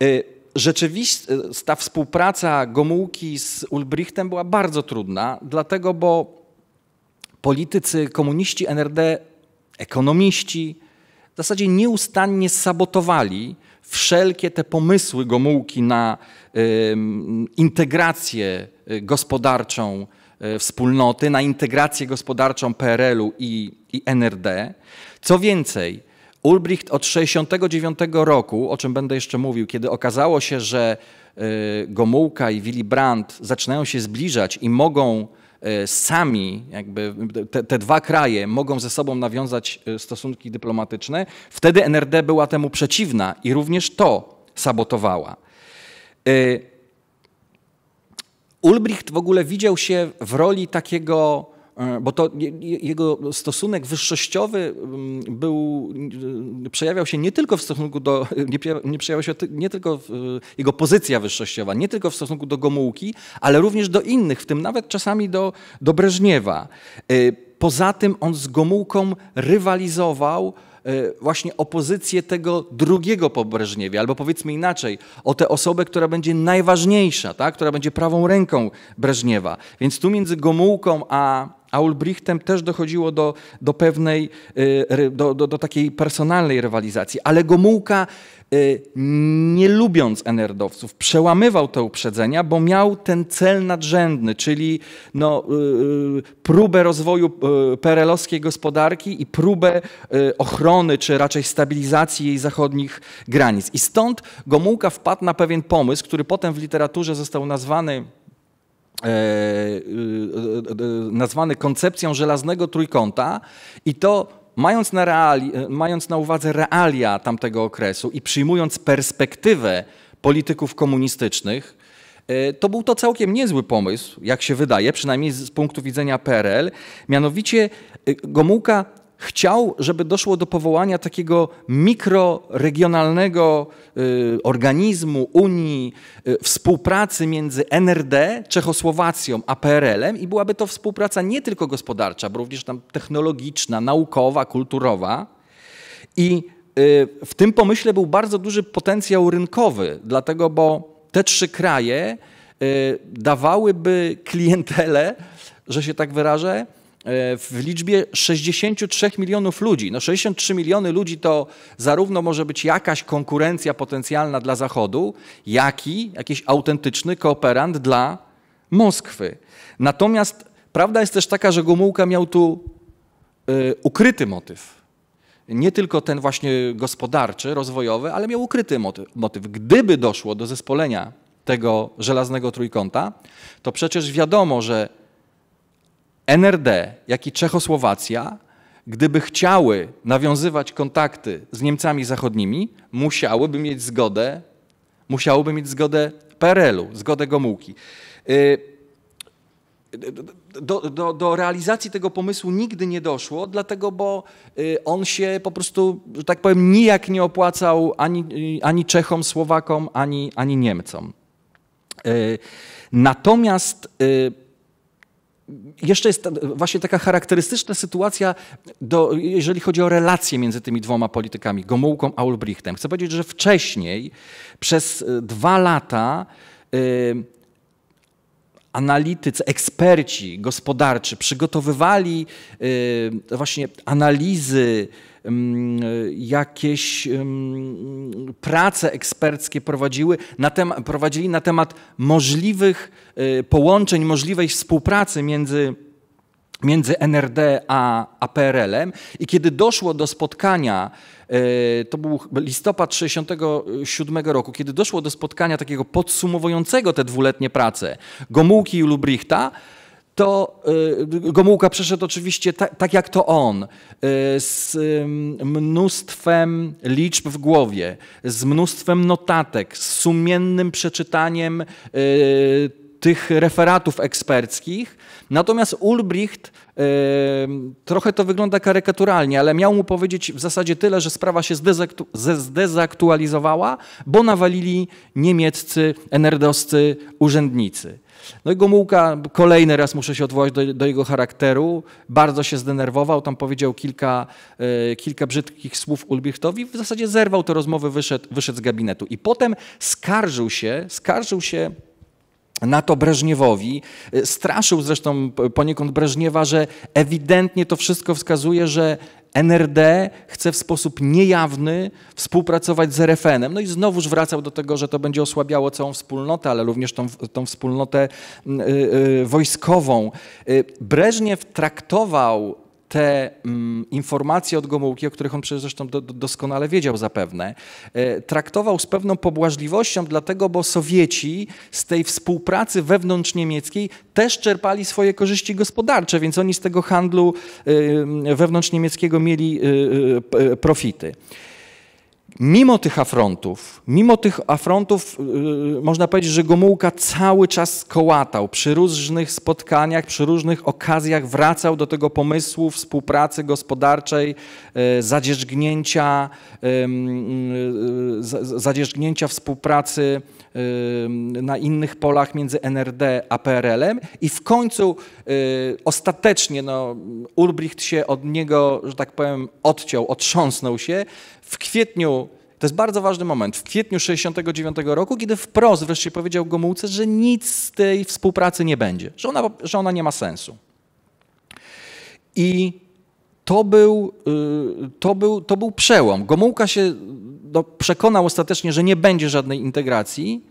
Y, Rzeczywiście y, ta współpraca Gomułki z Ulbrichtem była bardzo trudna, dlatego bo politycy komuniści NRD, ekonomiści w zasadzie nieustannie sabotowali wszelkie te pomysły Gomułki na integrację y, gospodarczą E, wspólnoty, na integrację gospodarczą PRL-u i, i NRD. Co więcej, Ulbricht od 1969 roku, o czym będę jeszcze mówił, kiedy okazało się, że e, Gomułka i Willy Brandt zaczynają się zbliżać i mogą e, sami, jakby te, te, dwa kraje mogą ze sobą nawiązać stosunki dyplomatyczne, wtedy NRD była temu przeciwna i również to sabotowała. Ulbricht w ogóle widział się w roli takiego, e, bo to jego stosunek wyższościowy mm, był, e, przejawiał się nie tylko w stosunku do, nie przejawiał się nie tylko e, jego pozycja wyższościowa, nie tylko w stosunku do Gomułki, ale również do innych, w tym nawet czasami do, do Breżniewa. Poza tym on z Gomułką rywalizował Y, właśnie opozycję tego drugiego po Breżniewie, albo powiedzmy inaczej, o tę osobę, która będzie najważniejsza, tak? która będzie prawą ręką Breżniewa. Więc tu między Gomułką a a Ulbrichtem też dochodziło do, do pewnej, y, do, do, do takiej personalnej rywalizacji, ale Gomułka y, nie lubiąc enerdowców, przełamywał te uprzedzenia, bo miał ten cel nadrzędny, czyli no, y, próbę rozwoju perelowskiej gospodarki i próbę ochrony, czy raczej stabilizacji jej zachodnich granic. I stąd Gomułka wpadł na pewien pomysł, który potem w literaturze został nazwany E, e, e, nazwany koncepcją żelaznego trójkąta i to mając na, reali, mając na uwadze realia tamtego okresu i przyjmując perspektywę polityków komunistycznych, to był to całkiem niezły pomysł, jak się wydaje, przynajmniej z punktu widzenia PRL. Mianowicie Gomułka chciał, żeby doszło do powołania takiego mikroregionalnego y, organizmu, Unii, y, współpracy między NRD, Czechosłowacją a PRL-em i byłaby to współpraca nie tylko gospodarcza, bo również tam technologiczna, naukowa, kulturowa. I y, w tym pomyśle był bardzo duży potencjał rynkowy, dlatego bo te trzy kraje dawałyby klientele, że się tak wyrażę, E, w liczbie 63 milionów ludzi. No 63 miliony ludzi to zarówno może być jakaś konkurencja potencjalna dla Zachodu, jak i jakiś autentyczny kooperant dla Moskwy. Natomiast prawda jest też taka, że Gomułka miał tu e, ukryty motyw. Nie tylko ten właśnie gospodarczy, rozwojowy, ale miał ukryty motyw. Gdyby doszło do zespolenia tego żelaznego trójkąta, to przecież wiadomo, że NRD, jak i Czechosłowacja, gdyby chciały nawiązywać kontakty z Niemcami zachodnimi, musiałyby mieć zgodę, musiałyby mieć zgodę PRL-u, zgodę Gomułki. Y, do, do, do, realizacji tego pomysłu nigdy nie doszło, dlatego bo y, on się po prostu, że tak powiem, nijak nie opłacał ani, y, ani Czechom, Słowakom, ani, ani Niemcom. Natomiast jeszcze jest właśnie taka charakterystyczna sytuacja, do, jeżeli chodzi o relacje między tymi dwoma politykami, Gomułką a Ulbrichtem. Chcę powiedzieć, że wcześniej przez y, dwa lata. Y, analitycy, eksperci gospodarczy przygotowywali y, właśnie analizy, mm, jakieś mm, prace eksperckie prowadziły na temat, prowadzili na temat możliwych y, połączeń, możliwej współpracy między między NRD a, a PRL-em i kiedy doszło do spotkania E, to był listopad 1967 roku, kiedy doszło do spotkania takiego podsumowującego te dwuletnie prace Gomułki i Lubrichta to e, Gomułka przeszedł oczywiście tak, tak, jak to on, e, z mnóstwem liczb w głowie, z mnóstwem notatek, z sumiennym przeczytaniem tych referatów eksperckich. Natomiast Ulbricht, e, trochę to wygląda karykaturalnie, ale miał mu powiedzieć w zasadzie tyle, że sprawa się zdezaktualizowała, bo nawalili niemieccy, enerdowscy urzędnicy. No i Gomułka, kolejny raz muszę się odwołać do, do, jego charakteru, bardzo się zdenerwował, tam powiedział kilka, y, kilka brzydkich słów Ulbrichtowi, w zasadzie zerwał tę rozmowy, wyszedł, wyszedł z gabinetu. I potem skarżył się, skarżył się na to Breżniewowi. Y, straszył zresztą poniekąd Breżniewa, że ewidentnie to wszystko wskazuje, że NRD chce w sposób niejawny współpracować z RFN-em. No i znowuż wracał do tego, że to będzie osłabiało całą wspólnotę, ale również tą, tą wspólnotę yy, yy, wojskową. Y, Breżniew traktował te mm, informacje od Gomułki, o których on przecież zresztą do, do, doskonale wiedział zapewne, e, traktował z pewną pobłażliwością, dlatego, bo Sowieci z tej współpracy wewnątrz niemieckiej też czerpali swoje korzyści gospodarcze, więc oni z tego handlu e, wewnątrz niemieckiego mieli e, e, e, profity mimo tych afrontów, mimo tych afrontów, yy, można powiedzieć, że Gomułka cały czas kołatał. Przy różnych spotkaniach, przy różnych okazjach wracał do tego pomysłu współpracy gospodarczej, yy, zadzierzgnięcia, yy, y, zadzierzgnięcia współpracy na innych polach między NRD a PRL-em i w końcu y, ostatecznie no, Ulbricht się od niego, że tak powiem, odciął, otrząsnął się. W kwietniu to jest bardzo ważny moment. W kwietniu 69 roku, kiedy wprost wreszcie powiedział Gomułce, że nic z tej współpracy nie będzie, że ona, że ona nie ma sensu. I to był, y, to, był, to był przełom. Gomułka się no, przekonał ostatecznie, że nie będzie żadnej integracji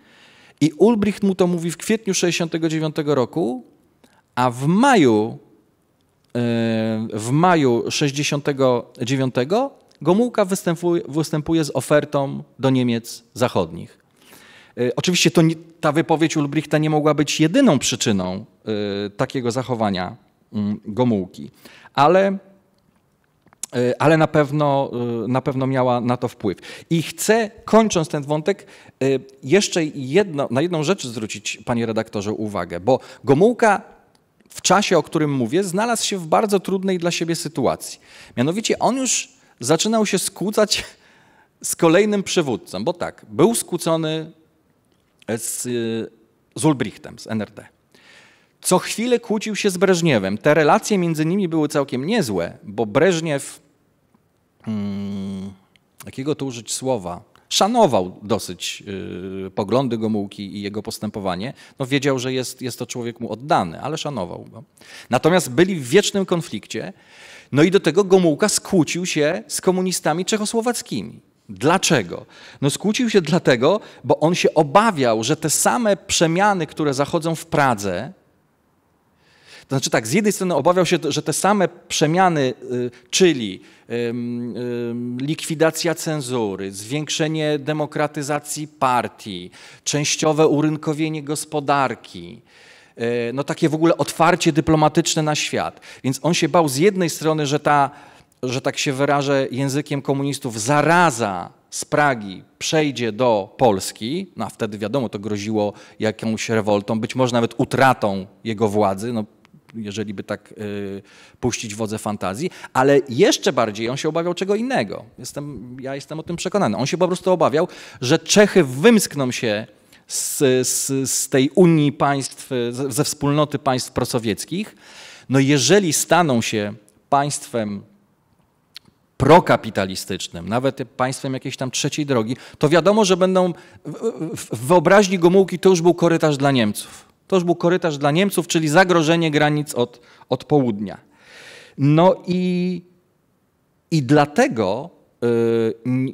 i Ulbricht mu to mówi w kwietniu 69 roku, a w maju e, w maju 69 Gomułka występuje, występuje z ofertą do Niemiec zachodnich. E, oczywiście to, ta wypowiedź Ulbrichta nie mogła być jedyną przyczyną e, takiego zachowania mm, Gomułki, ale E, ale na pewno, e, na pewno miała na to wpływ. I chcę, kończąc ten wątek, e, jeszcze jedno, na jedną rzecz zwrócić, panie redaktorze, uwagę, bo Gomułka w czasie, o którym mówię, znalazł się w bardzo trudnej dla siebie sytuacji. Mianowicie on już zaczynał się skłócać z kolejnym przywódcą, bo tak, był skłócony z, z Ulbrichtem, z NRD. Co chwilę kłócił się z Breżniewem. Te relacje między nimi były całkiem niezłe, bo Breżniew, hmm, jakiego tu użyć słowa, szanował dosyć yy, poglądy Gomułki i jego postępowanie. No, wiedział, że jest, jest to człowiek mu oddany, ale szanował go. Natomiast byli w wiecznym konflikcie. No i do tego Gomułka skłócił się z komunistami czechosłowackimi. Dlaczego? No skłócił się dlatego, bo on się obawiał, że te same przemiany, które zachodzą w Pradze, to znaczy tak, z jednej strony obawiał się, że te same przemiany, y, czyli likwidacja cenzury, zwiększenie demokratyzacji partii, częściowe urynkowienie gospodarki, y, no takie w ogóle otwarcie dyplomatyczne na świat. Więc on się bał z jednej strony, że ta, że tak się wyrażę językiem komunistów, zaraza z Pragi przejdzie do Polski, no a wtedy wiadomo, to groziło jakąś rewoltą, być może nawet utratą jego władzy. No, jeżeli by tak y, puścić wodze fantazji, ale jeszcze bardziej on się obawiał czego innego. Jestem, ja jestem o tym przekonany. On się po prostu obawiał, że Czechy wymskną się z, z, z tej Unii Państw, ze wspólnoty państw prosowieckich. No jeżeli staną się państwem prokapitalistycznym, nawet państwem jakiejś tam trzeciej drogi, to wiadomo, że będą w wyobraźni Gomułki to już był korytarz dla Niemców. To już był korytarz dla Niemców, czyli zagrożenie granic od, od południa. No i, i dlatego, y,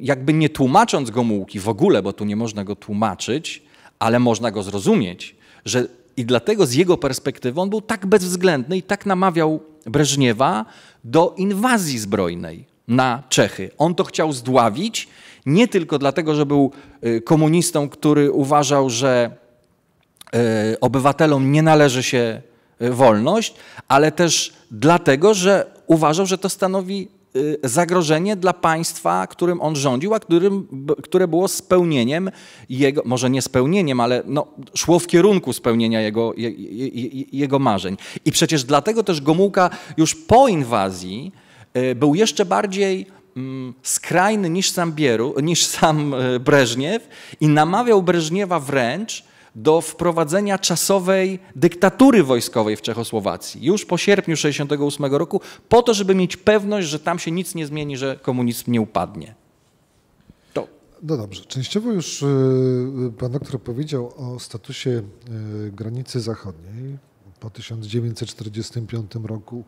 jakby nie tłumacząc Gomułki w ogóle, bo tu nie można go tłumaczyć, ale można go zrozumieć, że i dlatego z jego perspektywy on był tak bezwzględny i tak namawiał Breżniewa do inwazji zbrojnej na Czechy. On to chciał zdławić nie tylko dlatego, że był y, komunistą, który uważał, że E, obywatelom nie należy się e, wolność, ale też dlatego, że uważał, że to stanowi e, zagrożenie dla państwa, którym on rządził, a którym, które było spełnieniem jego, może nie spełnieniem, ale no, szło w kierunku spełnienia jego, je, je, jego marzeń. I przecież dlatego też Gomułka już po inwazji był jeszcze bardziej mm, skrajny niż sam, Bieru, niż sam Breżniew i namawiał Breżniewa wręcz do wprowadzenia czasowej dyktatury wojskowej w Czechosłowacji już po sierpniu 1968 roku, po to, żeby mieć pewność, że tam się nic nie zmieni, że komunizm nie upadnie. To. No dobrze, częściowo już y, y, pan doktor powiedział o statusie y, granicy zachodniej po 1945 roku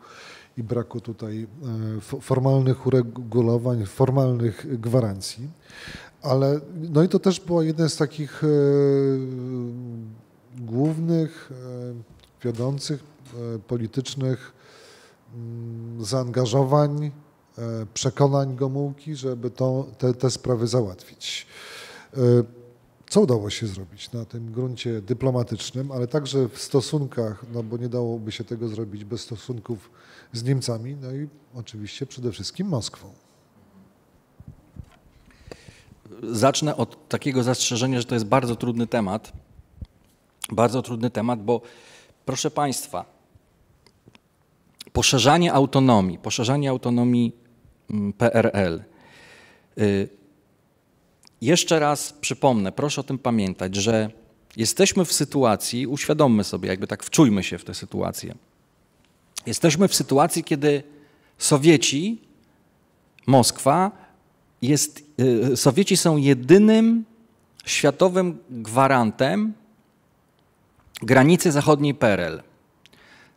i braku tutaj formalnych uregulowań, formalnych gwarancji. Ale no i to też było jeden z takich e, głównych, e, wiodących e, politycznych mm, zaangażowań, przekonań Gomułki, żeby to, te, te sprawy załatwić. Co udało się zrobić na tym gruncie dyplomatycznym, ale także w stosunkach, no bo nie dałoby się tego zrobić bez stosunków z Niemcami, no i oczywiście przede wszystkim Moskwą zacznę od takiego zastrzeżenia, że to jest bardzo trudny temat. Bardzo trudny temat, bo proszę Państwa, poszerzanie autonomii, poszerzanie autonomii mm, PRL. Y, jeszcze raz przypomnę, proszę o tym pamiętać, że jesteśmy w sytuacji, uświadommy sobie, jakby tak wczujmy się w tę sytuację. Jesteśmy w sytuacji, kiedy Sowieci, Moskwa jest, y, Sowieci są jedynym światowym gwarantem granicy zachodniej PRL.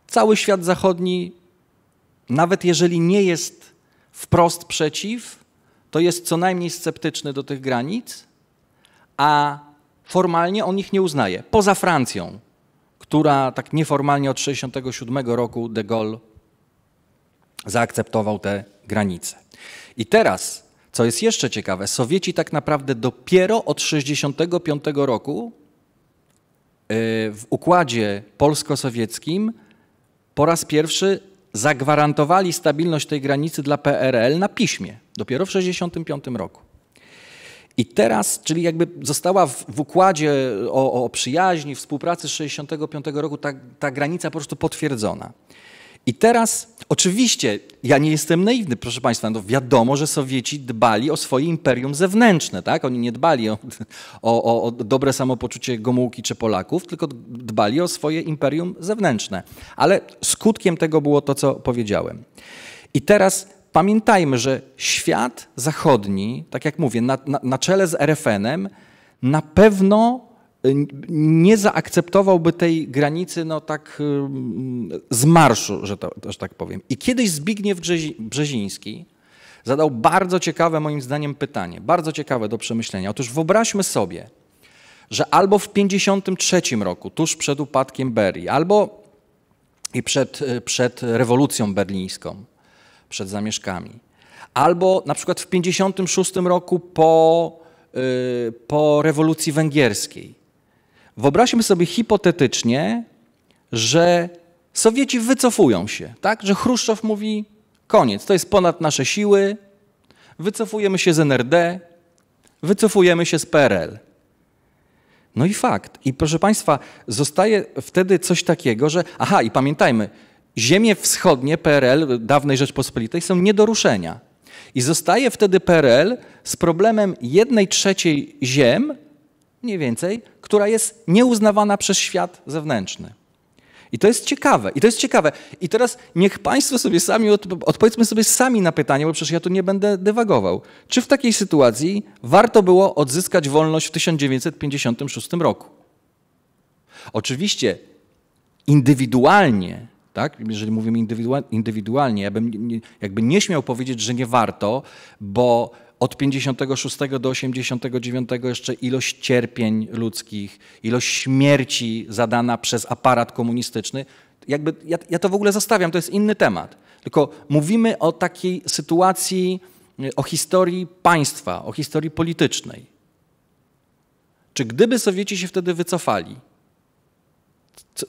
Cały świat zachodni, nawet jeżeli nie jest wprost przeciw, to jest co najmniej sceptyczny do tych granic, a formalnie on ich nie uznaje. Poza Francją, która tak nieformalnie od 1967 roku de Gaulle zaakceptował te granice. I teraz co jest jeszcze ciekawe, Sowieci tak naprawdę dopiero od 1965 roku y, w układzie polsko-sowieckim po raz pierwszy zagwarantowali stabilność tej granicy dla PRL na piśmie, dopiero w 1965 roku. I teraz, czyli jakby została w, w układzie o, o, przyjaźni, współpracy z 1965 roku ta, ta granica po prostu potwierdzona. I teraz, oczywiście, ja nie jestem naiwny, proszę Państwa, no wiadomo, że Sowieci dbali o swoje imperium zewnętrzne, tak? Oni nie dbali o, o, o dobre samopoczucie Gomułki czy Polaków, tylko dbali o swoje imperium zewnętrzne. Ale skutkiem tego było to, co powiedziałem. I teraz pamiętajmy, że świat zachodni, tak jak mówię, na, na, na czele z RFN-em, na pewno nie zaakceptowałby tej granicy no tak y, z marszu, że, to, że tak powiem. I kiedyś Zbigniew Brzeziński zadał bardzo ciekawe moim zdaniem pytanie, bardzo ciekawe do przemyślenia. Otóż wyobraźmy sobie, że albo w 1953 roku, tuż przed upadkiem Berii, albo i przed, y, przed rewolucją berlińską, przed zamieszkami, albo na przykład w 1956 roku po, y, po rewolucji węgierskiej, Wyobraźmy sobie hipotetycznie, że Sowieci wycofują się, tak? Że Chruszczow mówi: koniec, to jest ponad nasze siły, wycofujemy się z NRD, wycofujemy się z PRL. No i fakt. I proszę Państwa, zostaje wtedy coś takiego, że. Aha, i pamiętajmy, ziemie wschodnie PRL, dawnej Rzeczpospolitej, są nie do ruszenia. I zostaje wtedy PRL z problemem jednej trzeciej ziem, mniej więcej, która jest nieuznawana przez świat zewnętrzny. I to jest ciekawe, i to jest ciekawe. I teraz niech Państwo sobie sami, odpowiedzmy sobie sami na pytanie, bo przecież ja tu nie będę dywagował. Czy w takiej sytuacji warto było odzyskać wolność w 1956 roku? Oczywiście indywidualnie, tak? jeżeli mówimy indywidualnie, ja bym jakby nie śmiał powiedzieć, że nie warto, bo od 56 do 89 jeszcze ilość cierpień ludzkich, ilość śmierci zadana przez aparat komunistyczny. Jakby ja, ja to w ogóle zostawiam, to jest inny temat. Tylko mówimy o takiej sytuacji, y, o historii państwa, o historii politycznej. Czy gdyby Sowieci się wtedy wycofali,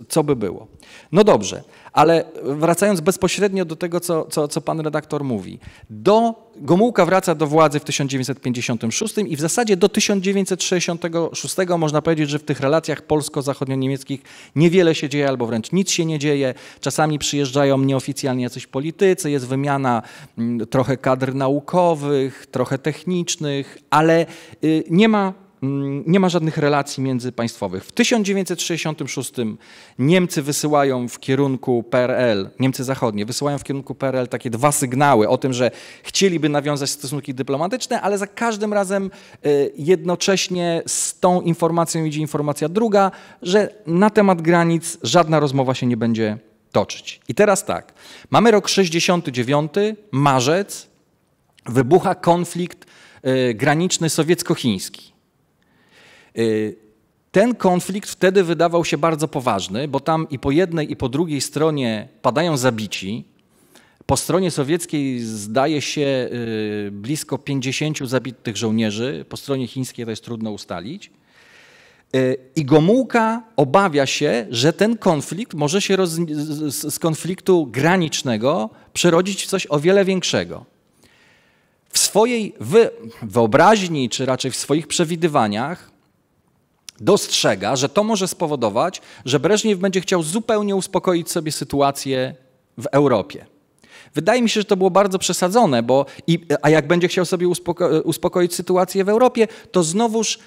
co, by było? No dobrze, ale wracając bezpośrednio do tego, co, co, co, pan redaktor mówi. Do, Gomułka wraca do władzy w 1956 i w zasadzie do 1966 można powiedzieć, że w tych relacjach polsko-zachodnio-niemieckich niewiele się dzieje albo wręcz nic się nie dzieje. Czasami przyjeżdżają nieoficjalnie jacyś politycy, jest wymiana mm, trochę kadr naukowych, trochę technicznych, ale y, nie ma Mm, nie ma żadnych relacji międzypaństwowych. W 1966 Niemcy wysyłają w kierunku PRL, Niemcy Zachodnie, wysyłają w kierunku PRL takie dwa sygnały o tym, że chcieliby nawiązać stosunki dyplomatyczne, ale za każdym razem e, jednocześnie z tą informacją idzie informacja druga, że na temat granic żadna rozmowa się nie będzie toczyć. I teraz tak, mamy rok 69, marzec, wybucha konflikt e, graniczny sowiecko-chiński. Y, ten konflikt wtedy wydawał się bardzo poważny, bo tam i po jednej, i po drugiej stronie padają zabici. Po stronie sowieckiej zdaje się y, blisko 50 zabitych żołnierzy, po stronie chińskiej to jest trudno ustalić. Y, I Gomułka obawia się, że ten konflikt może się roz... z konfliktu granicznego przerodzić w coś o wiele większego. W swojej wyobraźni, czy raczej w swoich przewidywaniach, dostrzega, że to może spowodować, że Breżniew będzie chciał zupełnie uspokoić sobie sytuację w Europie. Wydaje mi się, że to było bardzo przesadzone, bo i, a jak będzie chciał sobie uspoko uspokoić sytuację w Europie, to znowuż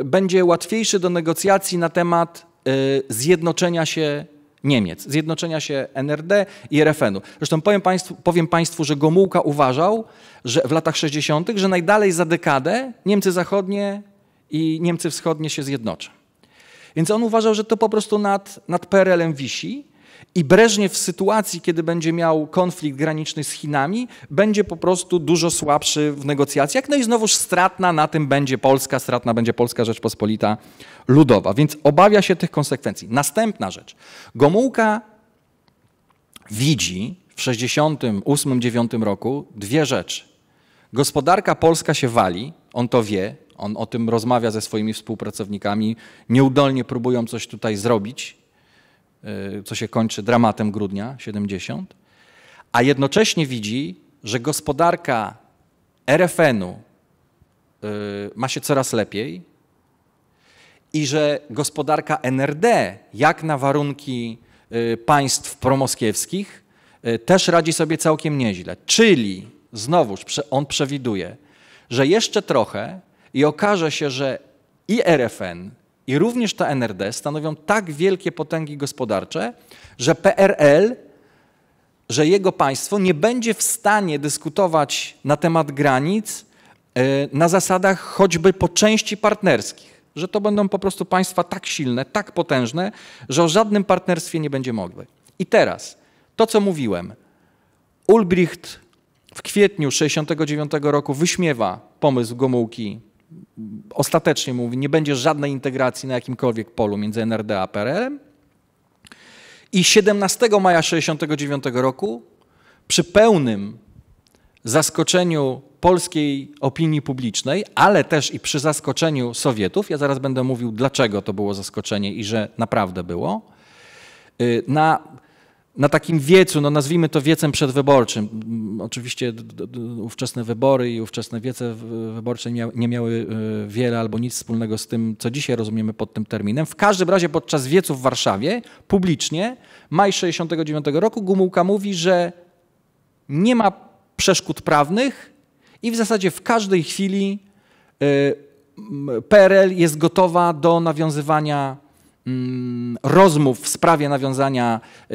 y, będzie łatwiejszy do negocjacji na temat y, zjednoczenia się Niemiec, zjednoczenia się NRD i RFN-u. Zresztą powiem państwu, powiem państwu, że Gomułka uważał że w latach 60., że najdalej za dekadę Niemcy Zachodnie i Niemcy Wschodnie się zjednoczą. Więc on uważał, że to po prostu nad, nad PRL-em wisi i Breżniew w sytuacji, kiedy będzie miał konflikt graniczny z Chinami, będzie po prostu dużo słabszy w negocjacjach. No i znowuż stratna na tym będzie Polska, stratna będzie Polska Rzeczpospolita Ludowa. Więc obawia się tych konsekwencji. Następna rzecz. Gomułka widzi w 1968 9 roku dwie rzeczy. Gospodarka polska się wali, on to wie, on o tym rozmawia ze swoimi współpracownikami, nieudolnie próbują coś tutaj zrobić, y, co się kończy dramatem grudnia 70, a jednocześnie widzi, że gospodarka RFN-u y, ma się coraz lepiej i że gospodarka NRD, jak na warunki y, państw promoskiewskich, też radzi sobie całkiem nieźle. Czyli, znowuż, on przewiduje, że jeszcze trochę i okaże się, że i RFN, i również ta NRD stanowią tak wielkie potęgi gospodarcze, że PRL, że jego państwo nie będzie w stanie dyskutować na temat granic e, na zasadach choćby po części partnerskich. Że to będą po prostu państwa tak silne, tak potężne, że o żadnym partnerstwie nie będzie mogły. I teraz to, co mówiłem. Ulbricht w kwietniu 1969 roku wyśmiewa pomysł Gomułki ostatecznie mówi, nie będzie żadnej integracji na jakimkolwiek polu między NRD a PRL-em. I 17 maja 1969 roku, przy pełnym zaskoczeniu polskiej opinii publicznej, ale też i przy zaskoczeniu Sowietów, ja zaraz będę mówił, dlaczego to było zaskoczenie i że naprawdę było, y, na na takim wiecu, no nazwijmy to wiecem przedwyborczym. Mm, oczywiście ówczesne wybory i ówczesne wiece wyborcze nie miały e, wiele albo nic wspólnego z tym, co dzisiaj rozumiemy pod tym terminem. W każdym razie podczas wiecu w Warszawie publicznie, maj 69 roku, Gumułka mówi, że nie ma przeszkód prawnych i w zasadzie w każdej chwili e, PRL jest gotowa do nawiązywania Mm, rozmów w sprawie nawiązania y,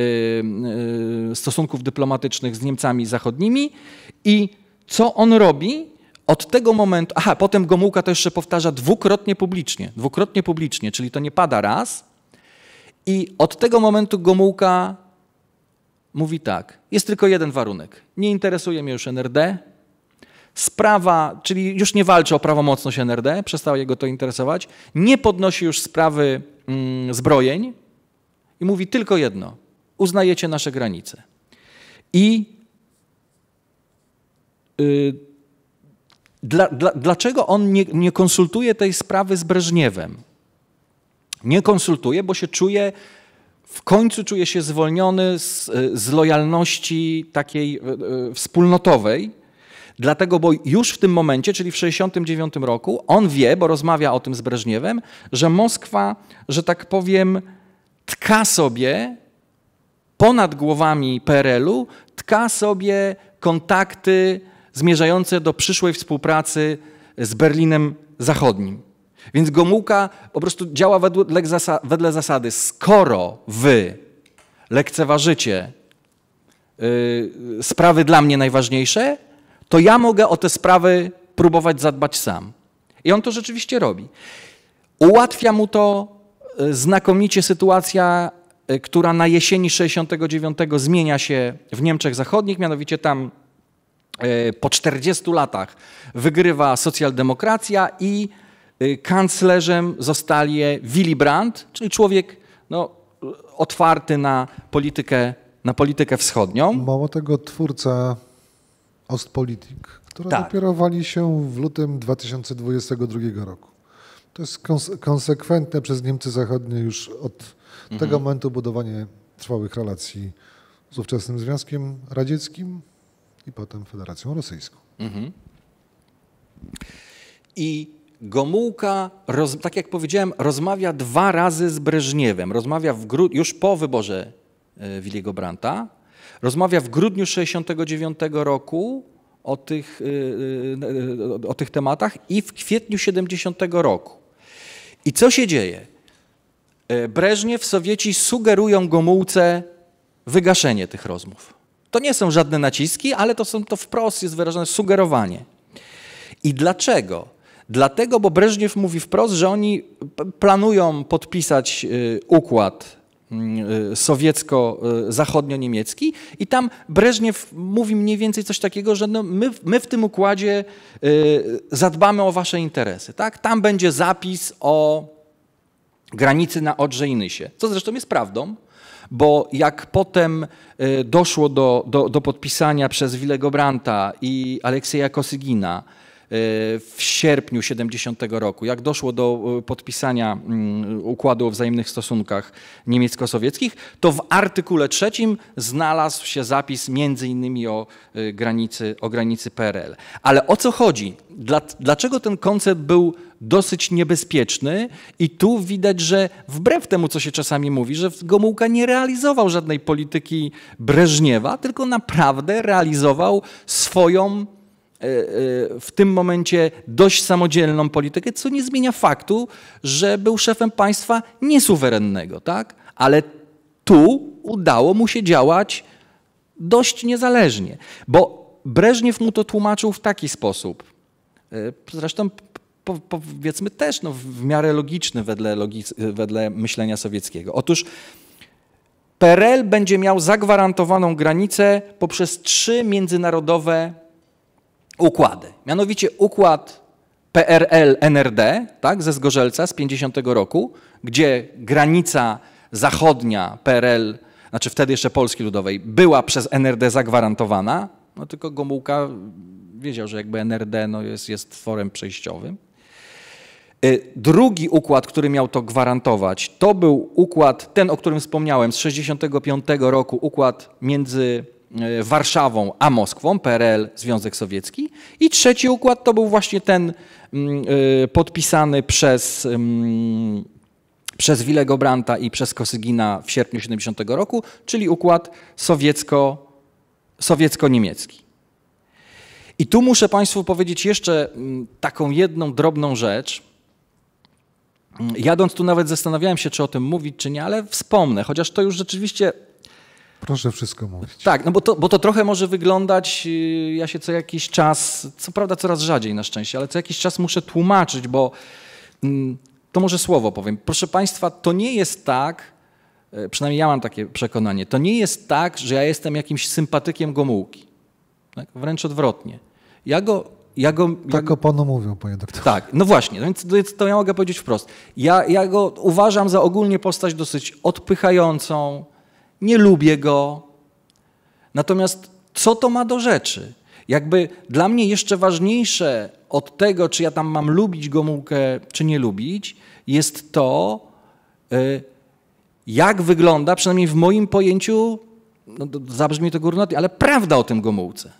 y, stosunków dyplomatycznych z Niemcami zachodnimi i co on robi od tego momentu. Aha, potem Gomułka to jeszcze powtarza dwukrotnie publicznie, dwukrotnie publicznie, czyli to nie pada raz. I od tego momentu Gomułka mówi tak: jest tylko jeden warunek. Nie interesuje mnie już NRD. Sprawa, czyli już nie walczy o prawomocność NRD, przestało jego to interesować. Nie podnosi już sprawy Mm, zbrojeń i mówi tylko jedno: uznajecie nasze granice. I y, dla, dla, dlaczego on nie, nie, konsultuje tej sprawy z Breżniewem? Nie konsultuje, bo się czuje, w końcu czuje się zwolniony z, y, z lojalności takiej y, wspólnotowej Dlatego, bo już w tym momencie, czyli w 69 roku, on wie, bo rozmawia o tym z Breżniewem, że Moskwa, że tak powiem, tka sobie ponad głowami PRL-u, tka sobie kontakty zmierzające do przyszłej współpracy z Berlinem Zachodnim. Więc Gomułka po prostu działa wedle, wedle zasady, skoro wy lekceważycie yy, sprawy dla mnie najważniejsze, to ja mogę o te sprawy próbować zadbać sam. I on to rzeczywiście robi. Ułatwia mu to e, znakomicie sytuacja, e, która na jesieni 69 zmienia się w Niemczech Zachodnich, mianowicie tam e, po 40 latach wygrywa socjaldemokracja i kanclerzem zostali Willy Brandt, czyli człowiek no, otwarty na politykę, na politykę wschodnią. Mało tego, twórca Ostpolitik, która tak. dopiero wali się w lutym 2022 roku. To jest konsekwentne przez Niemcy Zachodnie już od mhm. tego momentu budowanie trwałych relacji z ówczesnym Związkiem Radzieckim i potem Federacją Rosyjską. Mhm. I Gomułka, roz, tak jak powiedziałem, rozmawia dwa razy z Breżniewem. Rozmawia w już po wyborze e, Williego Branta Rozmawia w grudniu 69 roku o tych, y, y, y, o tych tematach i w kwietniu 70 roku. I co się dzieje? E, Breżniew, Sowieci sugerują Gomułce wygaszenie tych rozmów. To nie są żadne naciski, ale to, są, to wprost jest wyrażone sugerowanie. I dlaczego? Dlatego, bo Breżniew mówi wprost, że oni planują podpisać układ Mm, y, sowiecko-zachodnio-niemiecki i tam Breżniew mówi mniej więcej coś takiego, że no my, my w tym układzie y, zadbamy o wasze interesy. Tak? Tam będzie zapis o granicy na Odrze i Nysie, co zresztą jest prawdą, bo jak potem y, doszło do, do, do podpisania przez Willego Branta i Aleksieja Kosygina w sierpniu 70 roku, jak doszło do e, podpisania mm, układu o wzajemnych stosunkach niemiecko-sowieckich, to w artykule trzecim znalazł się zapis między innymi o e, granicy, o granicy PRL. Ale o co chodzi? Dla, dlaczego ten koncept był dosyć niebezpieczny i tu widać, że wbrew temu, co się czasami mówi, że Gomułka nie realizował żadnej polityki Breżniewa, tylko naprawdę realizował swoją E, e, w tym momencie dość samodzielną politykę, co nie zmienia faktu, że był szefem państwa niesuwerennego, tak? Ale tu udało mu się działać dość niezależnie, bo Breżniew mu to tłumaczył w taki sposób. E, zresztą po, powiedzmy też no, w miarę logiczny wedle, logic, wedle myślenia sowieckiego. Otóż PRL będzie miał zagwarantowaną granicę poprzez trzy międzynarodowe układy. Mianowicie układ PRL-NRD tak, ze Zgorzelca z 50 roku, gdzie granica zachodnia PRL, znaczy wtedy jeszcze Polski Ludowej, była przez NRD zagwarantowana, no tylko Gomułka wiedział, że jakby NRD no jest, jest tworem przejściowym. Y, drugi układ, który miał to gwarantować, to był układ, ten o którym wspomniałem, z 65 roku, układ między E, Warszawą a Moskwą, PRL, Związek Sowiecki. I trzeci układ to był właśnie ten mm, e, podpisany przez, mm, przez Willego Branta i przez Kosygina w sierpniu 70 roku, czyli układ sowiecko, sowiecko-niemiecki. I tu muszę Państwu powiedzieć jeszcze mm, taką jedną drobną rzecz. Jadąc tu nawet zastanawiałem się, czy o tym mówić, czy nie, ale wspomnę, chociaż to już rzeczywiście Proszę wszystko mówić. Tak, no bo to, bo to trochę może wyglądać, y, ja się co jakiś czas, co prawda coraz rzadziej na szczęście, ale co jakiś czas muszę tłumaczyć, bo mm, to może słowo powiem. Proszę Państwa, to nie jest tak, e, przynajmniej ja mam takie przekonanie, to nie jest tak, że ja jestem jakimś sympatykiem Gomułki. Tak? Wręcz odwrotnie. Ja go ja go, tak ja... o panu mówią, panie doktorze. Tak, no właśnie, więc to ja mogę powiedzieć wprost. Ja, ja go uważam za ogólnie postać dosyć odpychającą, nie lubię go. Natomiast co to ma do rzeczy? Jakby dla mnie jeszcze ważniejsze od tego, czy ja tam mam lubić Gomułkę, czy nie lubić, jest to, y, jak wygląda, przynajmniej w moim pojęciu, no, zabrzmi to górnoty, ale prawda o tym Gomułce.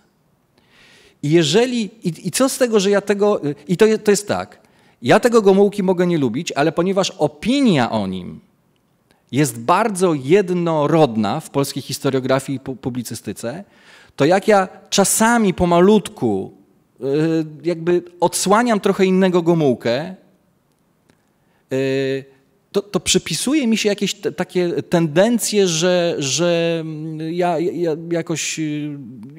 I jeżeli, i, i co z tego, że ja tego, y, i to, to jest tak, ja tego Gomułki mogę nie lubić, ale ponieważ opinia o nim jest bardzo jednorodna w polskiej historiografii i publicystyce, to jak ja czasami pomalutku y, jakby odsłaniam trochę innego Gomułkę, y, to, to przypisuje mi się jakieś te, takie tendencje, że, że ja, ja jakoś y,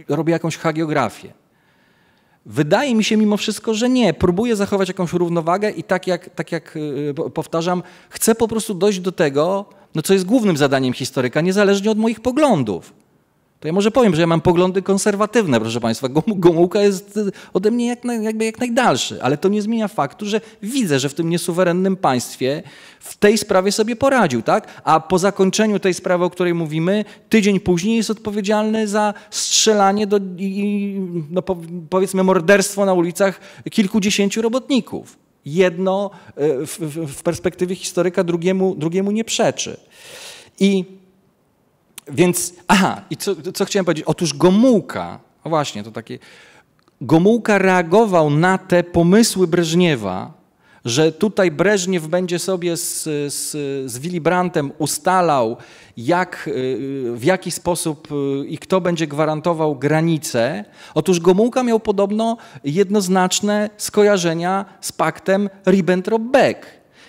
robię jakąś hagiografię. Wydaje mi się mimo wszystko, że nie. Próbuję zachować jakąś równowagę i tak jak, tak jak y, powtarzam, chcę po prostu dojść do tego, no co jest głównym zadaniem historyka, niezależnie od moich poglądów. To ja może powiem, że ja mam poglądy konserwatywne, proszę Państwa. Gomułka jest y, ode mnie jak, jakby jak najdalszy, ale to nie zmienia faktu, że widzę, że w tym niesuwerennym państwie w tej sprawie sobie poradził, tak? A po zakończeniu tej sprawy, o której mówimy, tydzień później jest odpowiedzialny za strzelanie do, i, no, powiedzmy, morderstwo na ulicach kilkudziesięciu robotników. Jedno y, w, w perspektywie historyka drugiemu, drugiemu nie przeczy. I więc, aha, i co, co chciałem powiedzieć? Otóż Gomułka, o właśnie, to takie, Gomułka reagował na te pomysły Breżniewa, że tutaj Breżniew będzie sobie z, z, z Willy Brandtem ustalał, jak, y, w jaki sposób y, i kto będzie gwarantował granice. Otóż Gomułka miał podobno jednoznaczne skojarzenia z paktem Ribbentrop-Beck.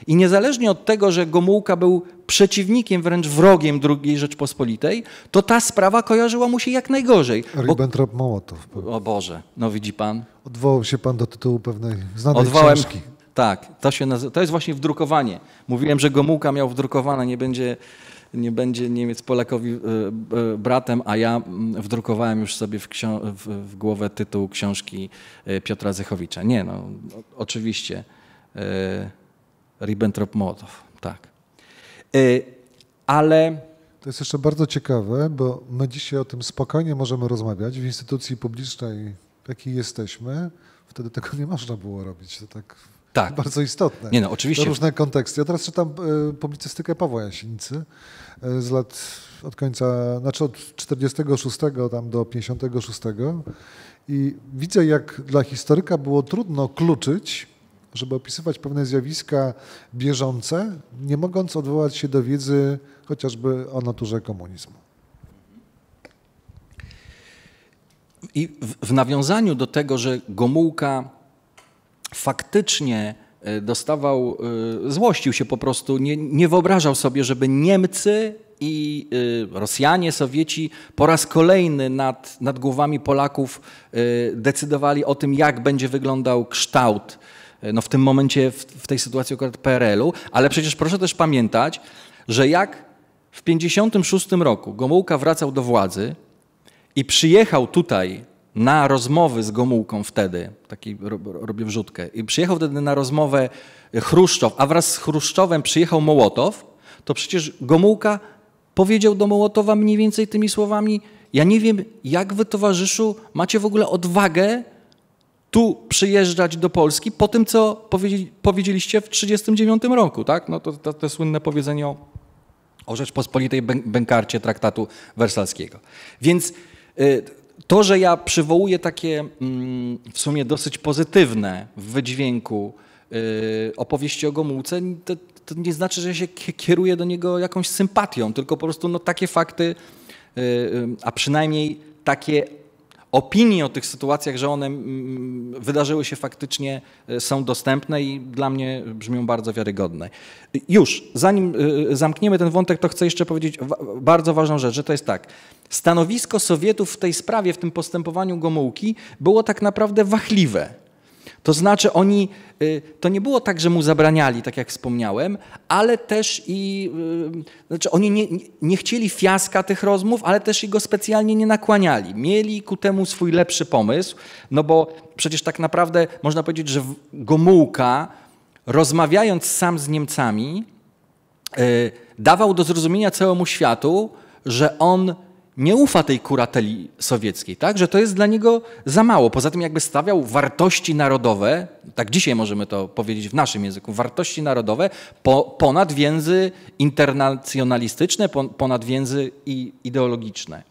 I niezależnie od tego, że Gomułka był przeciwnikiem, wręcz wrogiem II Rzeczpospolitej, to ta sprawa kojarzyła mu się jak najgorzej. Ribbentrop-Mołotow. O Boże, no widzi pan. Odwołał się pan do tytułu pewnej znanej Odwołem... książki. Tak, to, się nazy... to jest właśnie wdrukowanie. Mówiłem, że Gomułka miał wdrukowane, nie będzie, nie będzie Niemiec Polakowi e, e, bratem, a ja mm, wdrukowałem już sobie w, w, w głowę tytuł książki e, Piotra Zechowicza. Nie, no oczywiście. Ribbentrop-Mołotow, tak. Y, ale. To jest jeszcze bardzo ciekawe, bo my dzisiaj o tym spokojnie możemy rozmawiać w instytucji publicznej, jakiej jesteśmy. Wtedy tego nie można było robić. To tak tak. bardzo istotne. Nie no, oczywiście. To różne konteksty. Ja teraz czytam y, publicystykę Pawła Jasienicy y, z lat od końca, znaczy od 46 tam do 56 i widzę jak dla historyka było trudno kluczyć żeby opisywać pewne zjawiska bieżące, nie mogąc odwołać się do wiedzy chociażby o naturze komunizmu. I w, w nawiązaniu do tego, że Gomułka faktycznie e, dostawał, e, złościł się po prostu, nie, nie wyobrażał sobie, żeby Niemcy i e, Rosjanie, Sowieci po raz kolejny nad, nad głowami Polaków decydowali o tym, jak będzie wyglądał kształt E, no w tym momencie, w, w tej sytuacji akurat PRL-u, ale przecież proszę też pamiętać, że jak w 56 roku Gomułka wracał do władzy i przyjechał tutaj na rozmowy z Gomułką wtedy, taki robię wrzutkę, i przyjechał wtedy na rozmowę Chruszczow, a wraz z Chruszczowem przyjechał Mołotow, to przecież Gomułka powiedział do Mołotowa mniej więcej tymi słowami: Ja nie wiem, jak wy, towarzyszu, macie w ogóle odwagę tu przyjeżdżać do Polski po tym, co powiedzieliście w 1939 roku, tak? No to, to, to słynne powiedzenie o, o Rzeczpospolitej bękarcie traktatu wersalskiego. Więc y, to, że ja przywołuję takie mm, w sumie dosyć pozytywne w wydźwięku y, opowieści o Gomułce, to, to, nie znaczy, że ja się kieruję do niego jakąś sympatią, tylko po prostu no, takie fakty, y, a przynajmniej takie opinie o tych sytuacjach, że one mm, wydarzyły się faktycznie, e, są dostępne i dla mnie brzmią bardzo wiarygodne. Już, zanim e, e, zamkniemy ten wątek, to chcę jeszcze powiedzieć bardzo ważną rzecz, że to jest tak. Stanowisko Sowietów w tej sprawie, w tym postępowaniu Gomułki było tak naprawdę wachliwe. To znaczy oni, y, to nie było tak, że mu zabraniali, tak jak wspomniałem, ale też i, y, znaczy oni nie, nie chcieli fiaska tych rozmów, ale też i go specjalnie nie nakłaniali. Mieli ku temu swój lepszy pomysł, no bo przecież tak naprawdę można powiedzieć, że Gomułka, rozmawiając sam z Niemcami, y, dawał do zrozumienia całemu światu, że on nie ufa tej kurateli sowieckiej, tak? że to jest dla niego za mało. Poza tym jakby stawiał wartości narodowe, tak dzisiaj możemy to powiedzieć w naszym języku, wartości narodowe po, ponad więzy internacjonalistyczne, po, ponad więzy i ideologiczne.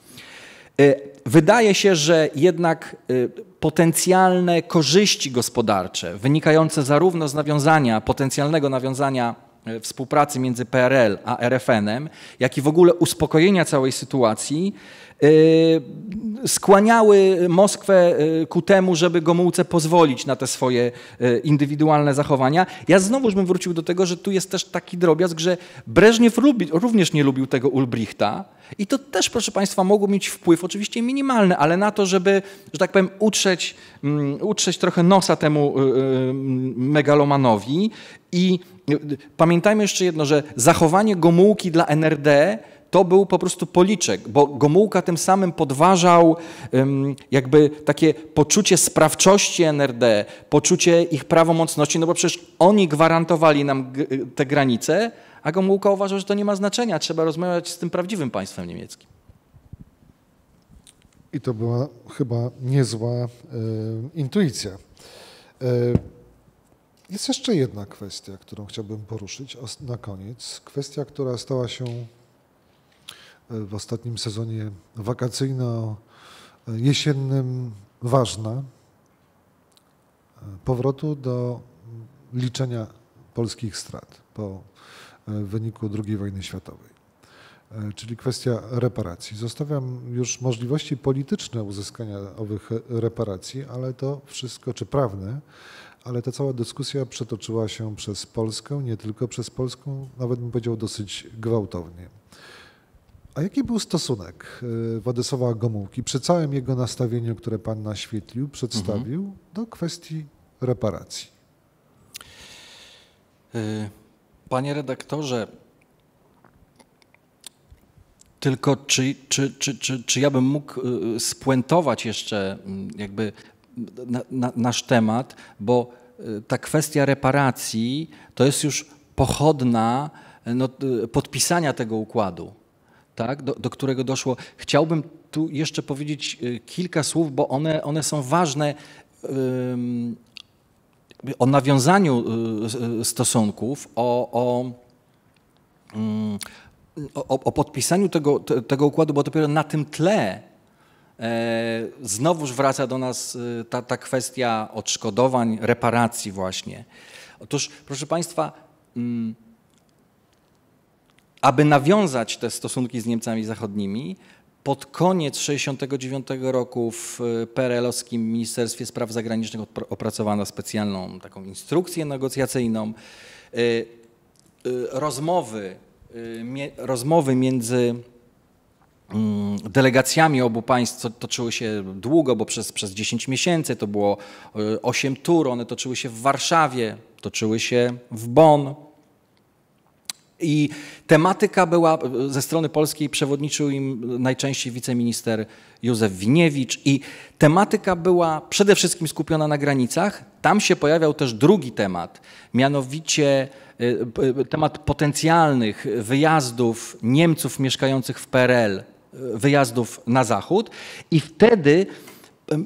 E, wydaje się, że jednak e, potencjalne korzyści gospodarcze wynikające zarówno z nawiązania, potencjalnego nawiązania E, współpracy między PRL a RFN-em, jak i w ogóle uspokojenia całej sytuacji, Y, skłaniały Moskwę y, ku temu, żeby Gomułce pozwolić na te swoje y, indywidualne zachowania. Ja znowuż bym wrócił do tego, że tu jest też taki drobiazg, że Breżniew również nie lubił tego Ulbrichta i to też, proszę Państwa, mogło mieć wpływ, oczywiście minimalny, ale na to, żeby, że tak powiem, utrzeć, mm, utrzeć trochę nosa temu megalomanowi i pamiętajmy jeszcze jedno, że zachowanie Gomułki dla NRD to był po prostu policzek, bo Gomułka tym samym podważał jakby takie poczucie sprawczości NRD, poczucie ich prawomocności, no bo przecież oni gwarantowali nam te granice, a Gomułka uważał, że to nie ma znaczenia, trzeba rozmawiać z tym prawdziwym państwem niemieckim. I to była chyba niezła e, intuicja. E, jest jeszcze jedna kwestia, którą chciałbym poruszyć na koniec. Kwestia, która stała się w ostatnim sezonie wakacyjno-jesiennym e, ważna. E, powrotu do liczenia polskich strat po e, wyniku II wojny światowej, czyli kwestia reparacji. Zostawiam już możliwości polityczne uzyskania owych reparacji, ale to wszystko, czy prawne, ale ta cała dyskusja przetoczyła się przez Polskę, nie tylko przez Polskę, nawet bym powiedział dosyć gwałtownie. A jaki był stosunek y, Władysława Gomułki przy całym jego nastawieniu, które pan naświetlił, przedstawił mhm. do kwestii reparacji? Y, panie redaktorze, tylko czy, czy, czy, czy, czy ja bym mógł y, spuentować jeszcze mm, jakby na, na, nasz temat, bo ta kwestia reparacji to jest już pochodna no, podpisania tego układu tak, do, do, którego doszło. Chciałbym tu jeszcze powiedzieć y, kilka słów, bo one, one są ważne o nawiązaniu y, y, stosunków, o, o, o, o podpisaniu tego, tego układu, bo dopiero na tym tle e, znowuż wraca do nas ta, ta kwestia odszkodowań, reparacji właśnie. Otóż, proszę Państwa, aby nawiązać te stosunki z Niemcami zachodnimi, pod koniec 1969 roku w e, PRL-owskim Ministerstwie Spraw Zagranicznych opracowano specjalną taką instrukcję negocjacyjną. E, e, rozmowy, rozmowy między mm, Delegacjami obu państw toczyły się długo, bo przez, przez 10 miesięcy to było 8 tur. One toczyły się w Warszawie, toczyły się w Bonn, i tematyka była, e, ze strony polskiej przewodniczył im najczęściej wiceminister Józef Winiewicz i tematyka była przede wszystkim skupiona na granicach. Tam się pojawiał też drugi temat, mianowicie e, e, temat potencjalnych wyjazdów Niemców mieszkających w PRL, wyjazdów na zachód i wtedy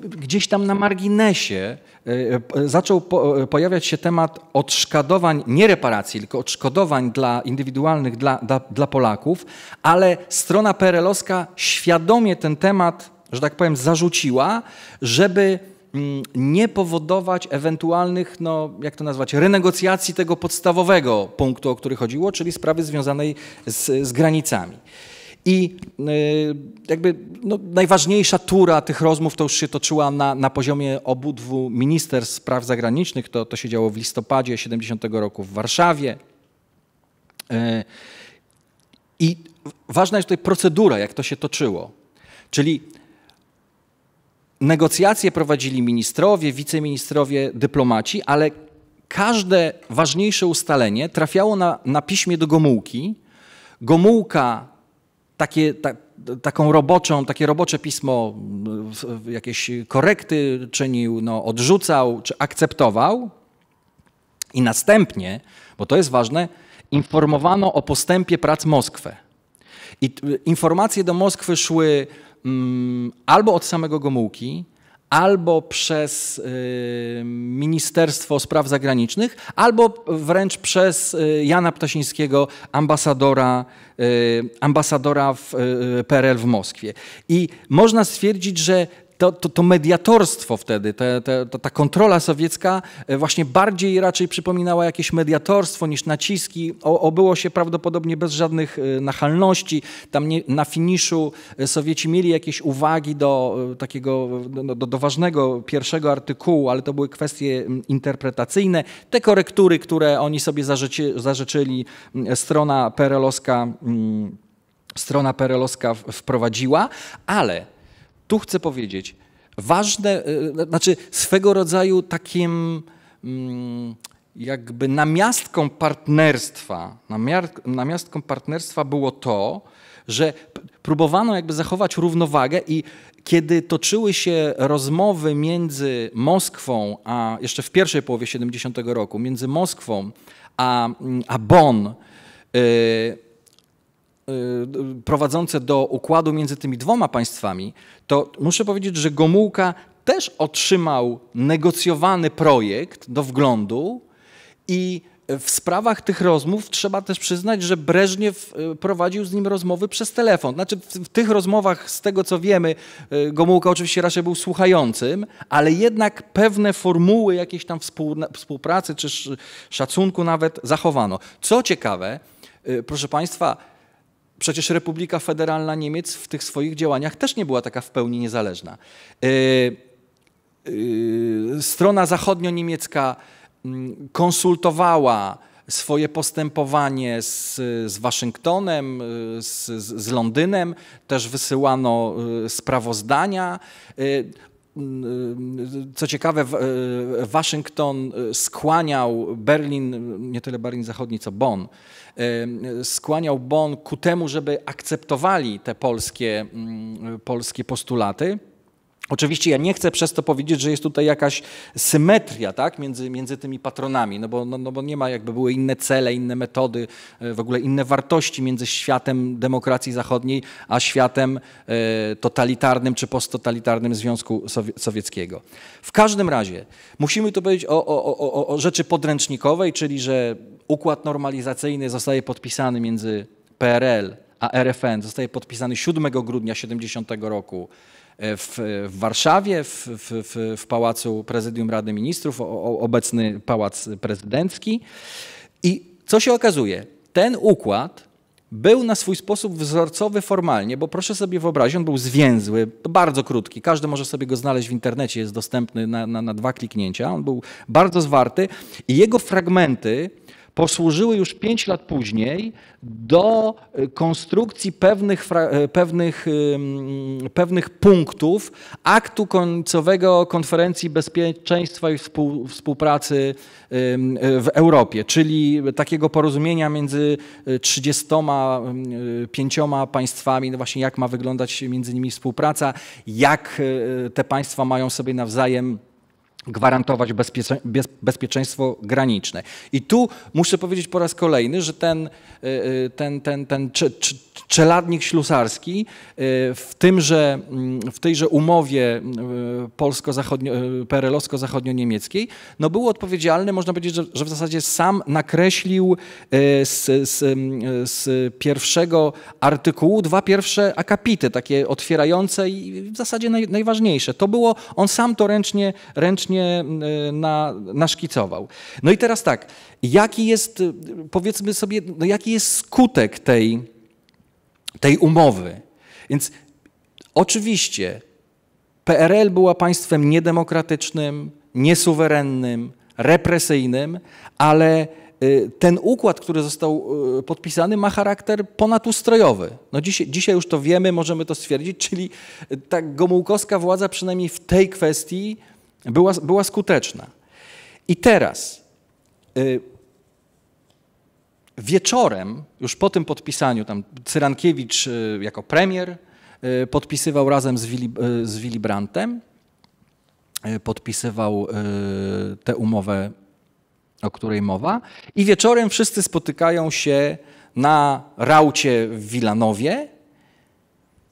gdzieś tam na marginesie e, e, zaczął e, pojawiać się temat odszkodowań, nie reparacji, tylko odszkodowań dla indywidualnych dla, dla, dla Polaków, ale strona perelowska świadomie ten temat, że tak powiem, zarzuciła, żeby mm, nie powodować ewentualnych, no, jak to nazwać, renegocjacji tego podstawowego punktu, o który chodziło, czyli sprawy związanej z, z granicami. I y, jakby no, najważniejsza tura tych rozmów to już się toczyła na, na poziomie dwóch ministerstw spraw zagranicznych. To, to się działo w listopadzie 70 roku w Warszawie. Y, I ważna jest tutaj procedura, jak to się toczyło. Czyli negocjacje prowadzili ministrowie, wiceministrowie, dyplomaci, ale każde ważniejsze ustalenie trafiało na, na piśmie do Gomułki. Gomułka takie, ta, taką roboczą, takie robocze pismo, jakieś korekty czynił, no, odrzucał czy akceptował. I następnie, bo to jest ważne, informowano o postępie prac Moskwę. I informacje do Moskwy szły mm, albo od samego Gomułki, albo przez y, Ministerstwo Spraw Zagranicznych, albo wręcz przez y, Jana Ptasińskiego, ambasadora, y, ambasadora w PRL w Moskwie. I można stwierdzić, że to, to, to mediatorstwo wtedy, te, te, to, ta kontrola sowiecka e, właśnie bardziej raczej przypominała jakieś mediatorstwo niż naciski. O, obyło się prawdopodobnie bez żadnych e, nachalności. Tam nie, na finiszu e, Sowieci mieli jakieś uwagi do takiego, do, do ważnego pierwszego artykułu, ale to były kwestie interpretacyjne. Te korektury, które oni sobie zażyczy, zażyczyli, strona perelowska, strona perelowska wprowadziła, ale tu chcę powiedzieć, ważne, e, e, znaczy swego rodzaju takim mm, jakby namiastką partnerstwa, namiastką partnerstwa było to, że próbowano jakby zachować równowagę i kiedy toczyły się rozmowy między Moskwą, a jeszcze w pierwszej połowie 70 roku, między Moskwą a, a Bonn, yy, Y, prowadzące do układu między tymi dwoma państwami, to muszę powiedzieć, że Gomułka też otrzymał negocjowany projekt do wglądu i w sprawach tych rozmów trzeba też przyznać, że Breżniew y, prowadził z nim rozmowy przez telefon. Znaczy, w, tych rozmowach, z tego co wiemy, y, Gomułka oczywiście raczej był słuchającym, ale jednak pewne formuły jakiejś tam współpracy czy szacunku nawet zachowano. Co ciekawe, proszę Państwa, Przecież Republika Federalna Niemiec w tych swoich działaniach też nie była taka w pełni niezależna. E, e, strona zachodnio-niemiecka mm, konsultowała swoje postępowanie z, z Waszyngtonem, e, z, z Londynem, też wysyłano sprawozdania. Y, co ciekawe, y, Waszyngton y, skłaniał Berlin, nie tyle Berlin Zachodni, co Bonn, skłaniał Bonn ku temu, żeby akceptowali te polskie, mm, polskie postulaty. Oczywiście ja nie chcę przez to powiedzieć, że jest tutaj jakaś symetria tak, między, między tymi patronami, no bo, no, no bo nie ma jakby były inne cele, inne metody, e, w ogóle inne wartości między światem demokracji zachodniej, a światem e, totalitarnym czy posttotalitarnym Związku Sowieckiego. W każdym razie musimy tu powiedzieć o, o, o, o rzeczy podręcznikowej, czyli że układ normalizacyjny zostaje podpisany między PRL a RFN, zostaje podpisany 7 grudnia 70 roku w, w Warszawie, w, w, w, Pałacu Prezydium Rady Ministrów, o, o, obecny Pałac Prezydencki. I co się okazuje? Ten układ był na swój sposób wzorcowy formalnie, bo proszę sobie wyobrazić, on był zwięzły, bardzo krótki. Każdy może sobie go znaleźć w internecie, jest dostępny na, na, na dwa kliknięcia. On był bardzo zwarty i jego fragmenty posłużyły już pięć lat później do e, konstrukcji pewnych, e, pewnych, pewnych punktów aktu końcowego konferencji bezpieczeństwa i współpracy w Europie, czyli takiego porozumienia między 35 e, państwami, no właśnie jak ma wyglądać między nimi współpraca, jak te państwa mają sobie nawzajem gwarantować bezpiecze, bezpieczeństwo graniczne. I tu muszę powiedzieć po raz kolejny, że ten, y, y, ten, ten, ten czeladnik ślusarski y, w, tymże, mm, w tejże umowie polsko-zachodnio-perelowsko-zachodnio-niemieckiej no był odpowiedzialny, można powiedzieć, że, że w zasadzie sam nakreślił z, z, mm, z pierwszego artykułu dwa pierwsze akapity, takie otwierające i w zasadzie naj, najważniejsze. To było, on sam to ręcznie, ręcznie E, na, naszkicował. No i teraz tak, jaki jest, e, powiedzmy sobie, no jaki jest skutek tej, tej umowy? Więc oczywiście PRL była państwem niedemokratycznym, niesuwerennym, represyjnym, ale e, ten układ, który został podpisany, ma charakter ponadustrojowy. No dzisiaj już to wiemy, możemy to stwierdzić, czyli ta gomułkowska władza przynajmniej w tej kwestii była, była skuteczna. I teraz y, wieczorem, już po tym podpisaniu, tam Cyrankiewicz y, jako premier y, podpisywał razem z, Willi, y, z Willy Brandtem, y, podpisywał y, tę umowę, o której mowa. I wieczorem wszyscy spotykają się na raucie w Wilanowie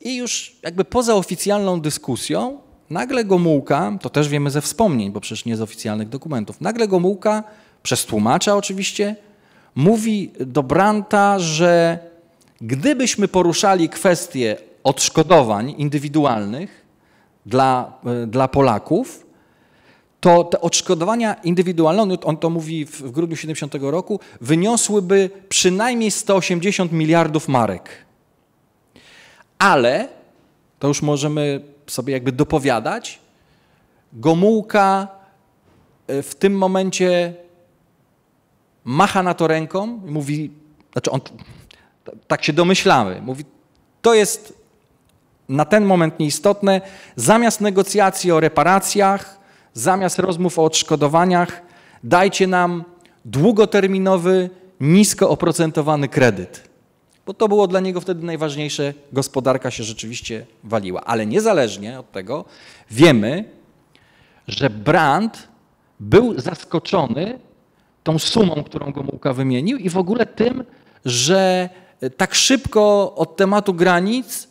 i już jakby poza oficjalną dyskusją Nagle Gomułka, to też wiemy ze wspomnień, bo przecież nie z oficjalnych dokumentów, nagle Gomułka, przez tłumacza oczywiście, mówi do Branta, że gdybyśmy poruszali kwestie odszkodowań indywidualnych dla, e, dla Polaków, to te odszkodowania indywidualne, on to mówi w grudniu 70 roku, wyniosłyby przynajmniej 180 miliardów marek. Ale, to już możemy sobie jakby dopowiadać. Gomułka e, w tym momencie macha na to ręką i mówi, znaczy on, tak się domyślamy, mówi, to jest na ten moment nieistotne, zamiast negocjacji o reparacjach, zamiast rozmów o odszkodowaniach, dajcie nam długoterminowy, nisko oprocentowany kredyt bo to było dla niego wtedy najważniejsze. Gospodarka się rzeczywiście waliła. Ale niezależnie od tego wiemy, że Brandt był zaskoczony tą sumą, którą Gomułka wymienił i w ogóle tym, że e, tak szybko od tematu granic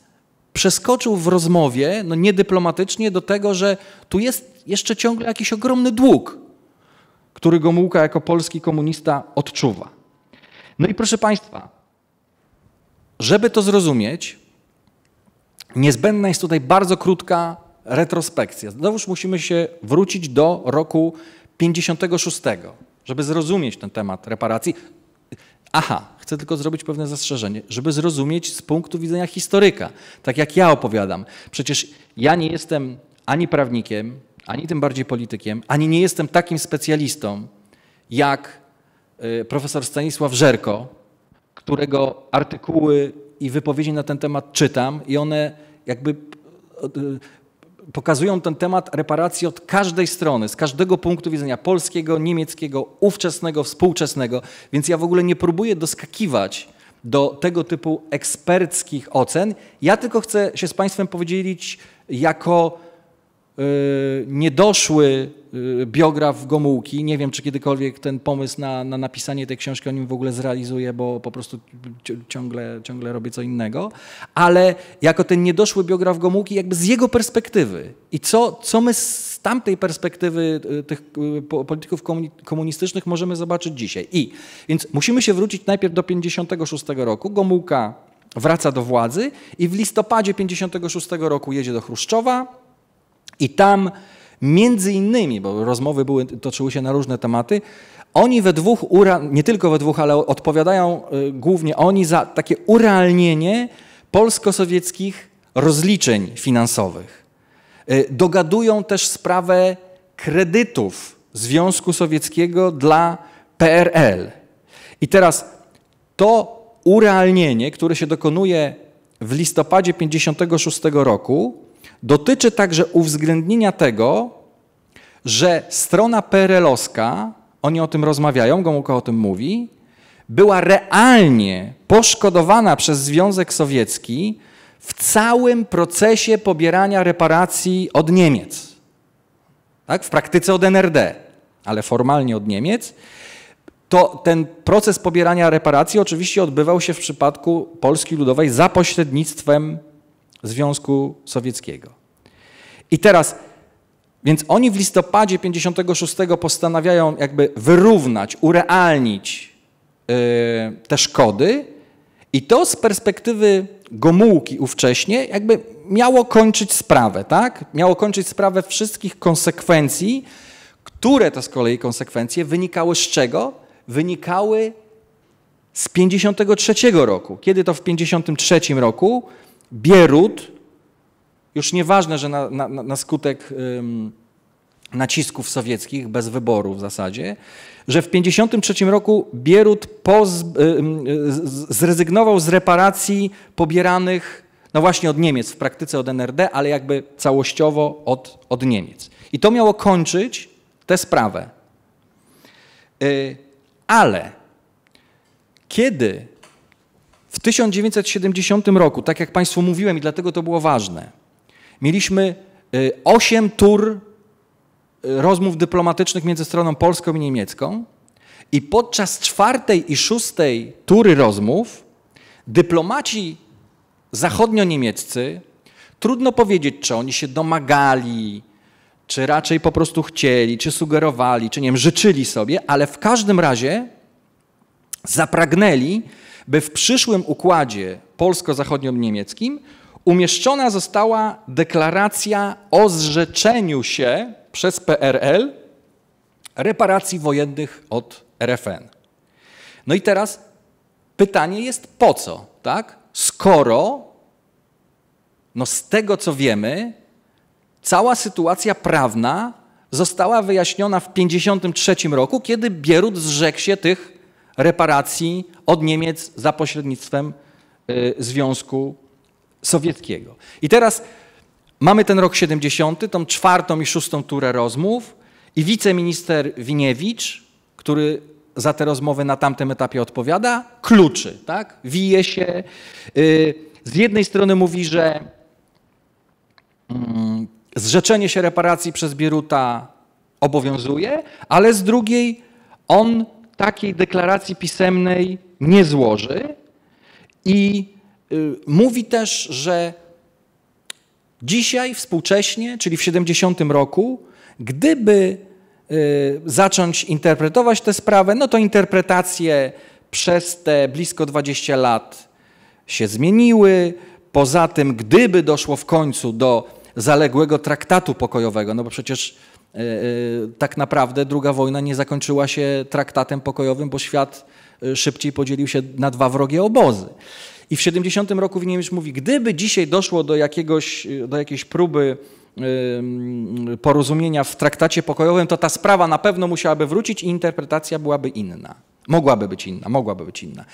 przeskoczył w rozmowie, no niedyplomatycznie, do tego, że tu jest jeszcze ciągle jakiś ogromny dług, który Gomułka jako polski komunista odczuwa. No i proszę Państwa, żeby to zrozumieć, niezbędna jest tutaj bardzo krótka retrospekcja. Znowuż musimy się wrócić do roku 56, żeby zrozumieć ten temat reparacji. Aha, chcę tylko zrobić pewne zastrzeżenie, żeby zrozumieć z punktu widzenia historyka, tak jak ja opowiadam. Przecież ja nie jestem ani prawnikiem, ani tym bardziej politykiem, ani nie jestem takim specjalistą jak y, profesor Stanisław Żerko, którego artykuły i wypowiedzi na ten temat czytam i one jakby e, pokazują ten temat reparacji od każdej strony, z każdego punktu widzenia polskiego, niemieckiego, ówczesnego, współczesnego. Więc ja w ogóle nie próbuję doskakiwać do tego typu eksperckich ocen. Ja tylko chcę się z Państwem podzielić jako Y, niedoszły y, biograf Gomułki. Nie wiem, czy kiedykolwiek ten pomysł na, na napisanie tej książki o nim w ogóle zrealizuje, bo po prostu ciągle, ciągle robię co innego. Ale jako ten niedoszły biograf Gomułki, jakby z jego perspektywy i co, co my z tamtej perspektywy y, tych polityków komunistycznych możemy zobaczyć dzisiaj. I więc musimy się wrócić najpierw do 1956 roku. Gomułka wraca do władzy i w listopadzie 1956 roku jedzie do Chruszczowa i tam między innymi, bo rozmowy były, toczyły się na różne tematy, oni we dwóch, nie tylko we dwóch, ale odpowiadają y, głównie oni za takie urealnienie polsko-sowieckich rozliczeń finansowych. Y, dogadują też sprawę kredytów Związku Sowieckiego dla PRL. I teraz to urealnienie, które się dokonuje w listopadzie 1956 roku, Dotyczy także uwzględnienia tego, że strona perelowska, oni o tym rozmawiają, Gomułka o tym mówi, była realnie poszkodowana przez Związek Sowiecki w całym procesie pobierania reparacji od Niemiec. Tak? W praktyce od NRD, ale formalnie od Niemiec. To ten proces pobierania reparacji oczywiście odbywał się w przypadku Polski Ludowej za pośrednictwem Związku Sowieckiego. I teraz, więc oni w listopadzie 56 postanawiają jakby wyrównać, urealnić e, te szkody i to z perspektywy Gomułki ówcześnie jakby miało kończyć sprawę, tak? Miało kończyć sprawę wszystkich konsekwencji, które to z kolei konsekwencje wynikały z czego? Wynikały z 53 roku, kiedy to w 53 roku Bierut, już nieważne, że na, na, na skutek nacisków sowieckich, bez wyboru w zasadzie, że w 1953 roku Bierut zrezygnował z reparacji pobieranych no właśnie od Niemiec, w praktyce od NRD, ale jakby całościowo od, od Niemiec. I to miało kończyć tę sprawę. Yy, ale kiedy 1970 roku, tak jak Państwu mówiłem i dlatego to było ważne, mieliśmy y, osiem tur y, rozmów dyplomatycznych między stroną polską i niemiecką i podczas czwartej i szóstej tury rozmów dyplomaci zachodnio-niemieccy, trudno powiedzieć, czy oni się domagali, czy raczej po prostu chcieli, czy sugerowali, czy nie wiem, życzyli sobie, ale w każdym razie zapragnęli, by w przyszłym układzie polsko-zachodnio-niemieckim umieszczona została deklaracja o zrzeczeniu się przez PRL reparacji wojennych od RFN. No i teraz pytanie jest po co, tak? Skoro no z tego co wiemy, cała sytuacja prawna została wyjaśniona w 1953 roku, kiedy Bierut zrzekł się tych reparacji od Niemiec za pośrednictwem y, Związku Sowieckiego. I teraz mamy ten rok 70, tą czwartą i szóstą turę rozmów i wiceminister Winiewicz, który za te rozmowy na tamtym etapie odpowiada, kluczy, tak? Wije się. Y, z jednej strony mówi, że mm, zrzeczenie się reparacji przez Bieruta obowiązuje, ale z drugiej on takiej deklaracji pisemnej nie złoży i y, mówi też, że dzisiaj, współcześnie, czyli w 70 roku, gdyby y, zacząć interpretować tę sprawę, no to interpretacje przez te blisko 20 lat się zmieniły. Poza tym, gdyby doszło w końcu do zaległego traktatu pokojowego, no bo przecież E, e, tak naprawdę druga wojna nie zakończyła się traktatem pokojowym, bo świat e, szybciej podzielił się na dwa wrogie obozy. I w 70 roku Winiewicz mówi, gdyby dzisiaj doszło do, jakiegoś, do jakiejś próby porozumienia w traktacie pokojowym, to ta sprawa na pewno musiałaby wrócić i interpretacja byłaby inna. Mogłaby być inna, mogłaby być inna.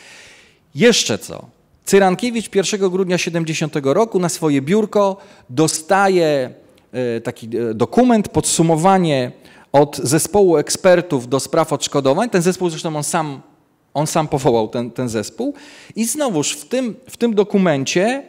Jeszcze co? Cyrankiewicz 1 grudnia 70 roku na swoje biurko dostaje E, taki e, dokument, podsumowanie od zespołu ekspertów do spraw odszkodowań. Ten zespół zresztą on sam, on sam powołał ten, ten zespół. I znowuż w tym, w tym dokumencie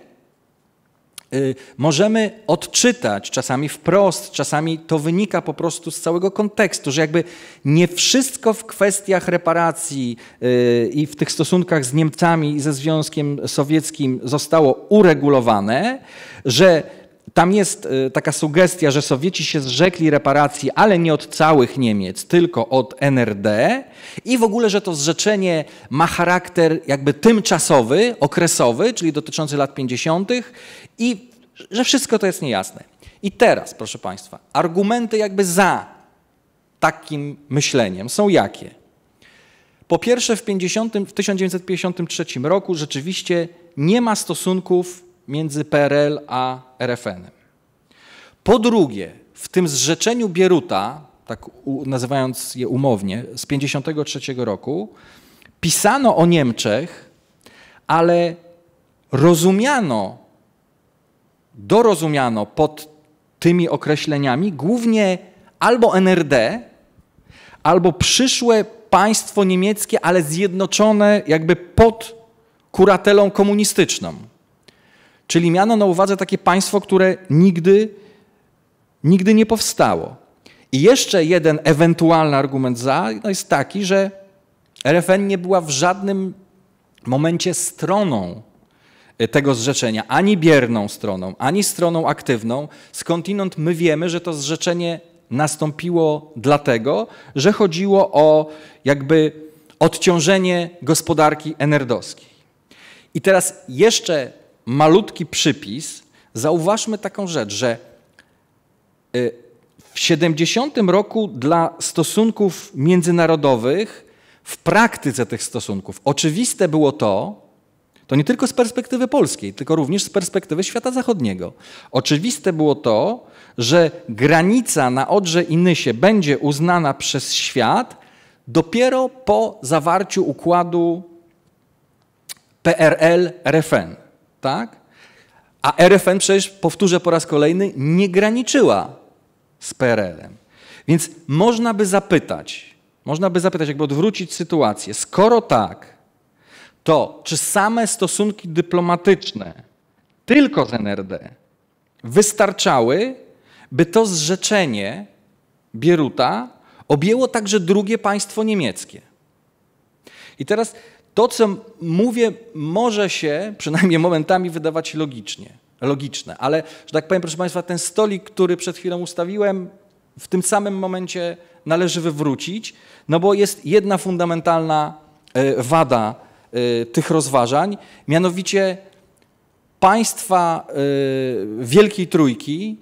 y, możemy odczytać, czasami wprost, czasami to wynika po prostu z całego kontekstu, że jakby nie wszystko w kwestiach reparacji y, i w tych stosunkach z Niemcami i ze Związkiem Sowieckim zostało uregulowane, że tam jest e, taka sugestia, że Sowieci się zrzekli reparacji, ale nie od całych Niemiec, tylko od NRD i w ogóle, że to zrzeczenie ma charakter jakby tymczasowy, okresowy, czyli dotyczący lat 50. i że wszystko to jest niejasne. I teraz, proszę Państwa, argumenty jakby za takim myśleniem są jakie? Po pierwsze, w, 50, w 1953 roku rzeczywiście nie ma stosunków między PRL a RFN. Po drugie, w tym zrzeczeniu Bieruta, tak nazywając je umownie, z 1953 roku, pisano o Niemczech, ale rozumiano, dorozumiano pod tymi określeniami głównie albo NRD, albo przyszłe państwo niemieckie, ale zjednoczone jakby pod kuratelą komunistyczną. Czyli miano na uwadze takie państwo, które nigdy, nigdy nie powstało. I jeszcze jeden ewentualny argument za no jest taki, że RFN nie była w żadnym momencie stroną e, tego zrzeczenia, ani bierną stroną, ani stroną aktywną. Skądinąd my wiemy, że to zrzeczenie nastąpiło dlatego, że chodziło o jakby odciążenie gospodarki enerdowskiej. I teraz jeszcze malutki przypis, zauważmy taką rzecz, że y, w 70 roku dla stosunków międzynarodowych, w praktyce tych stosunków, oczywiste było to, to nie tylko z perspektywy polskiej, tylko również z perspektywy świata zachodniego. Oczywiste było to, że granica na Odrze i Nysie będzie uznana przez świat dopiero po zawarciu układu PRL-RFN tak? A RFN przecież, powtórzę po raz kolejny, nie graniczyła z PRL-em. Więc można by zapytać, można by zapytać, jakby odwrócić sytuację. Skoro tak, to czy same stosunki dyplomatyczne tylko z NRD wystarczały, by to zrzeczenie Bieruta objęło także drugie państwo niemieckie? I teraz to, co mówię, może się przynajmniej momentami wydawać logicznie, logiczne, ale, że tak powiem, proszę Państwa, ten stolik, który przed chwilą ustawiłem, w tym samym momencie należy wywrócić, no bo jest jedna fundamentalna e, wada e, tych rozważań, mianowicie państwa e, Wielkiej Trójki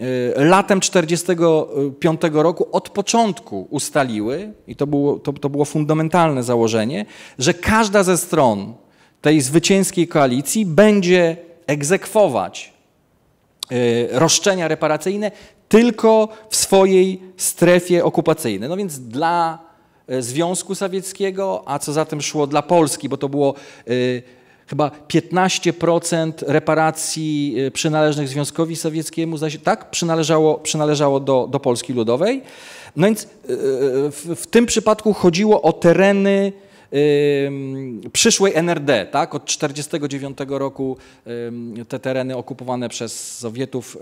E, latem 1945 roku od początku ustaliły, i to było, to, to było fundamentalne założenie, że każda ze stron tej zwycięskiej koalicji będzie egzekwować e, roszczenia reparacyjne tylko w swojej strefie okupacyjnej. No więc dla e, Związku Sowieckiego, a co za tym szło dla Polski, bo to było Chyba 15% reparacji y, przynależnych Związkowi Sowieckiemu, tak, przynależało, przynależało do, do Polski Ludowej. No więc y, y, w, w tym przypadku chodziło o tereny przyszłej NRD, tak? Od 1949 roku te tereny okupowane przez Sowietów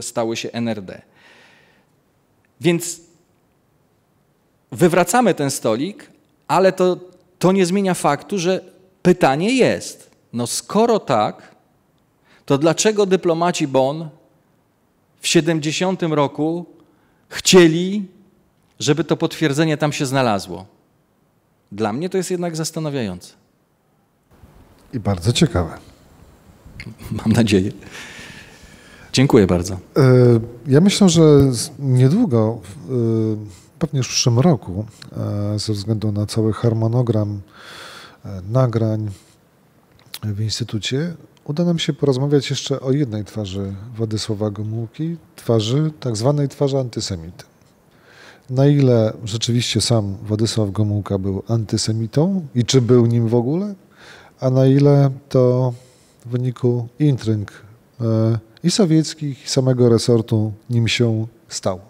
stały się NRD. Więc wywracamy ten stolik, ale to, to nie zmienia faktu, że Pytanie jest, no skoro tak, to dlaczego dyplomaci Bonn w 70 roku chcieli, żeby to potwierdzenie tam się znalazło? Dla mnie to jest jednak zastanawiające. I bardzo ciekawe. Mam nadzieję. Dziękuję bardzo. E, ja myślę, że niedługo, e, pewnie już w przyszłym roku, e, ze względu na cały harmonogram, nagrań w Instytucie uda nam się porozmawiać jeszcze o jednej twarzy Władysława Gomułki, twarzy tak zwanej twarzy antysemity. Na ile rzeczywiście sam Władysław Gomułka był antysemitą i czy był nim w ogóle, a na ile to w wyniku intryg e, i sowieckich, i samego resortu nim się stało.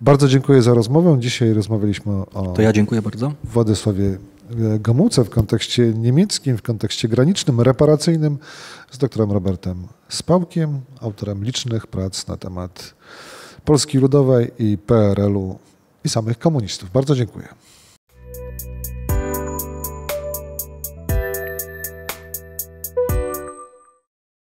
Bardzo dziękuję za rozmowę. Dzisiaj rozmawialiśmy o. To ja dziękuję bardzo. Władysławie E, Gomułce, w kontekście niemieckim, w kontekście granicznym, reparacyjnym z doktorem Robertem Spałkiem, autorem licznych prac na temat Polski Ludowej i PRL-u i samych komunistów. Bardzo dziękuję.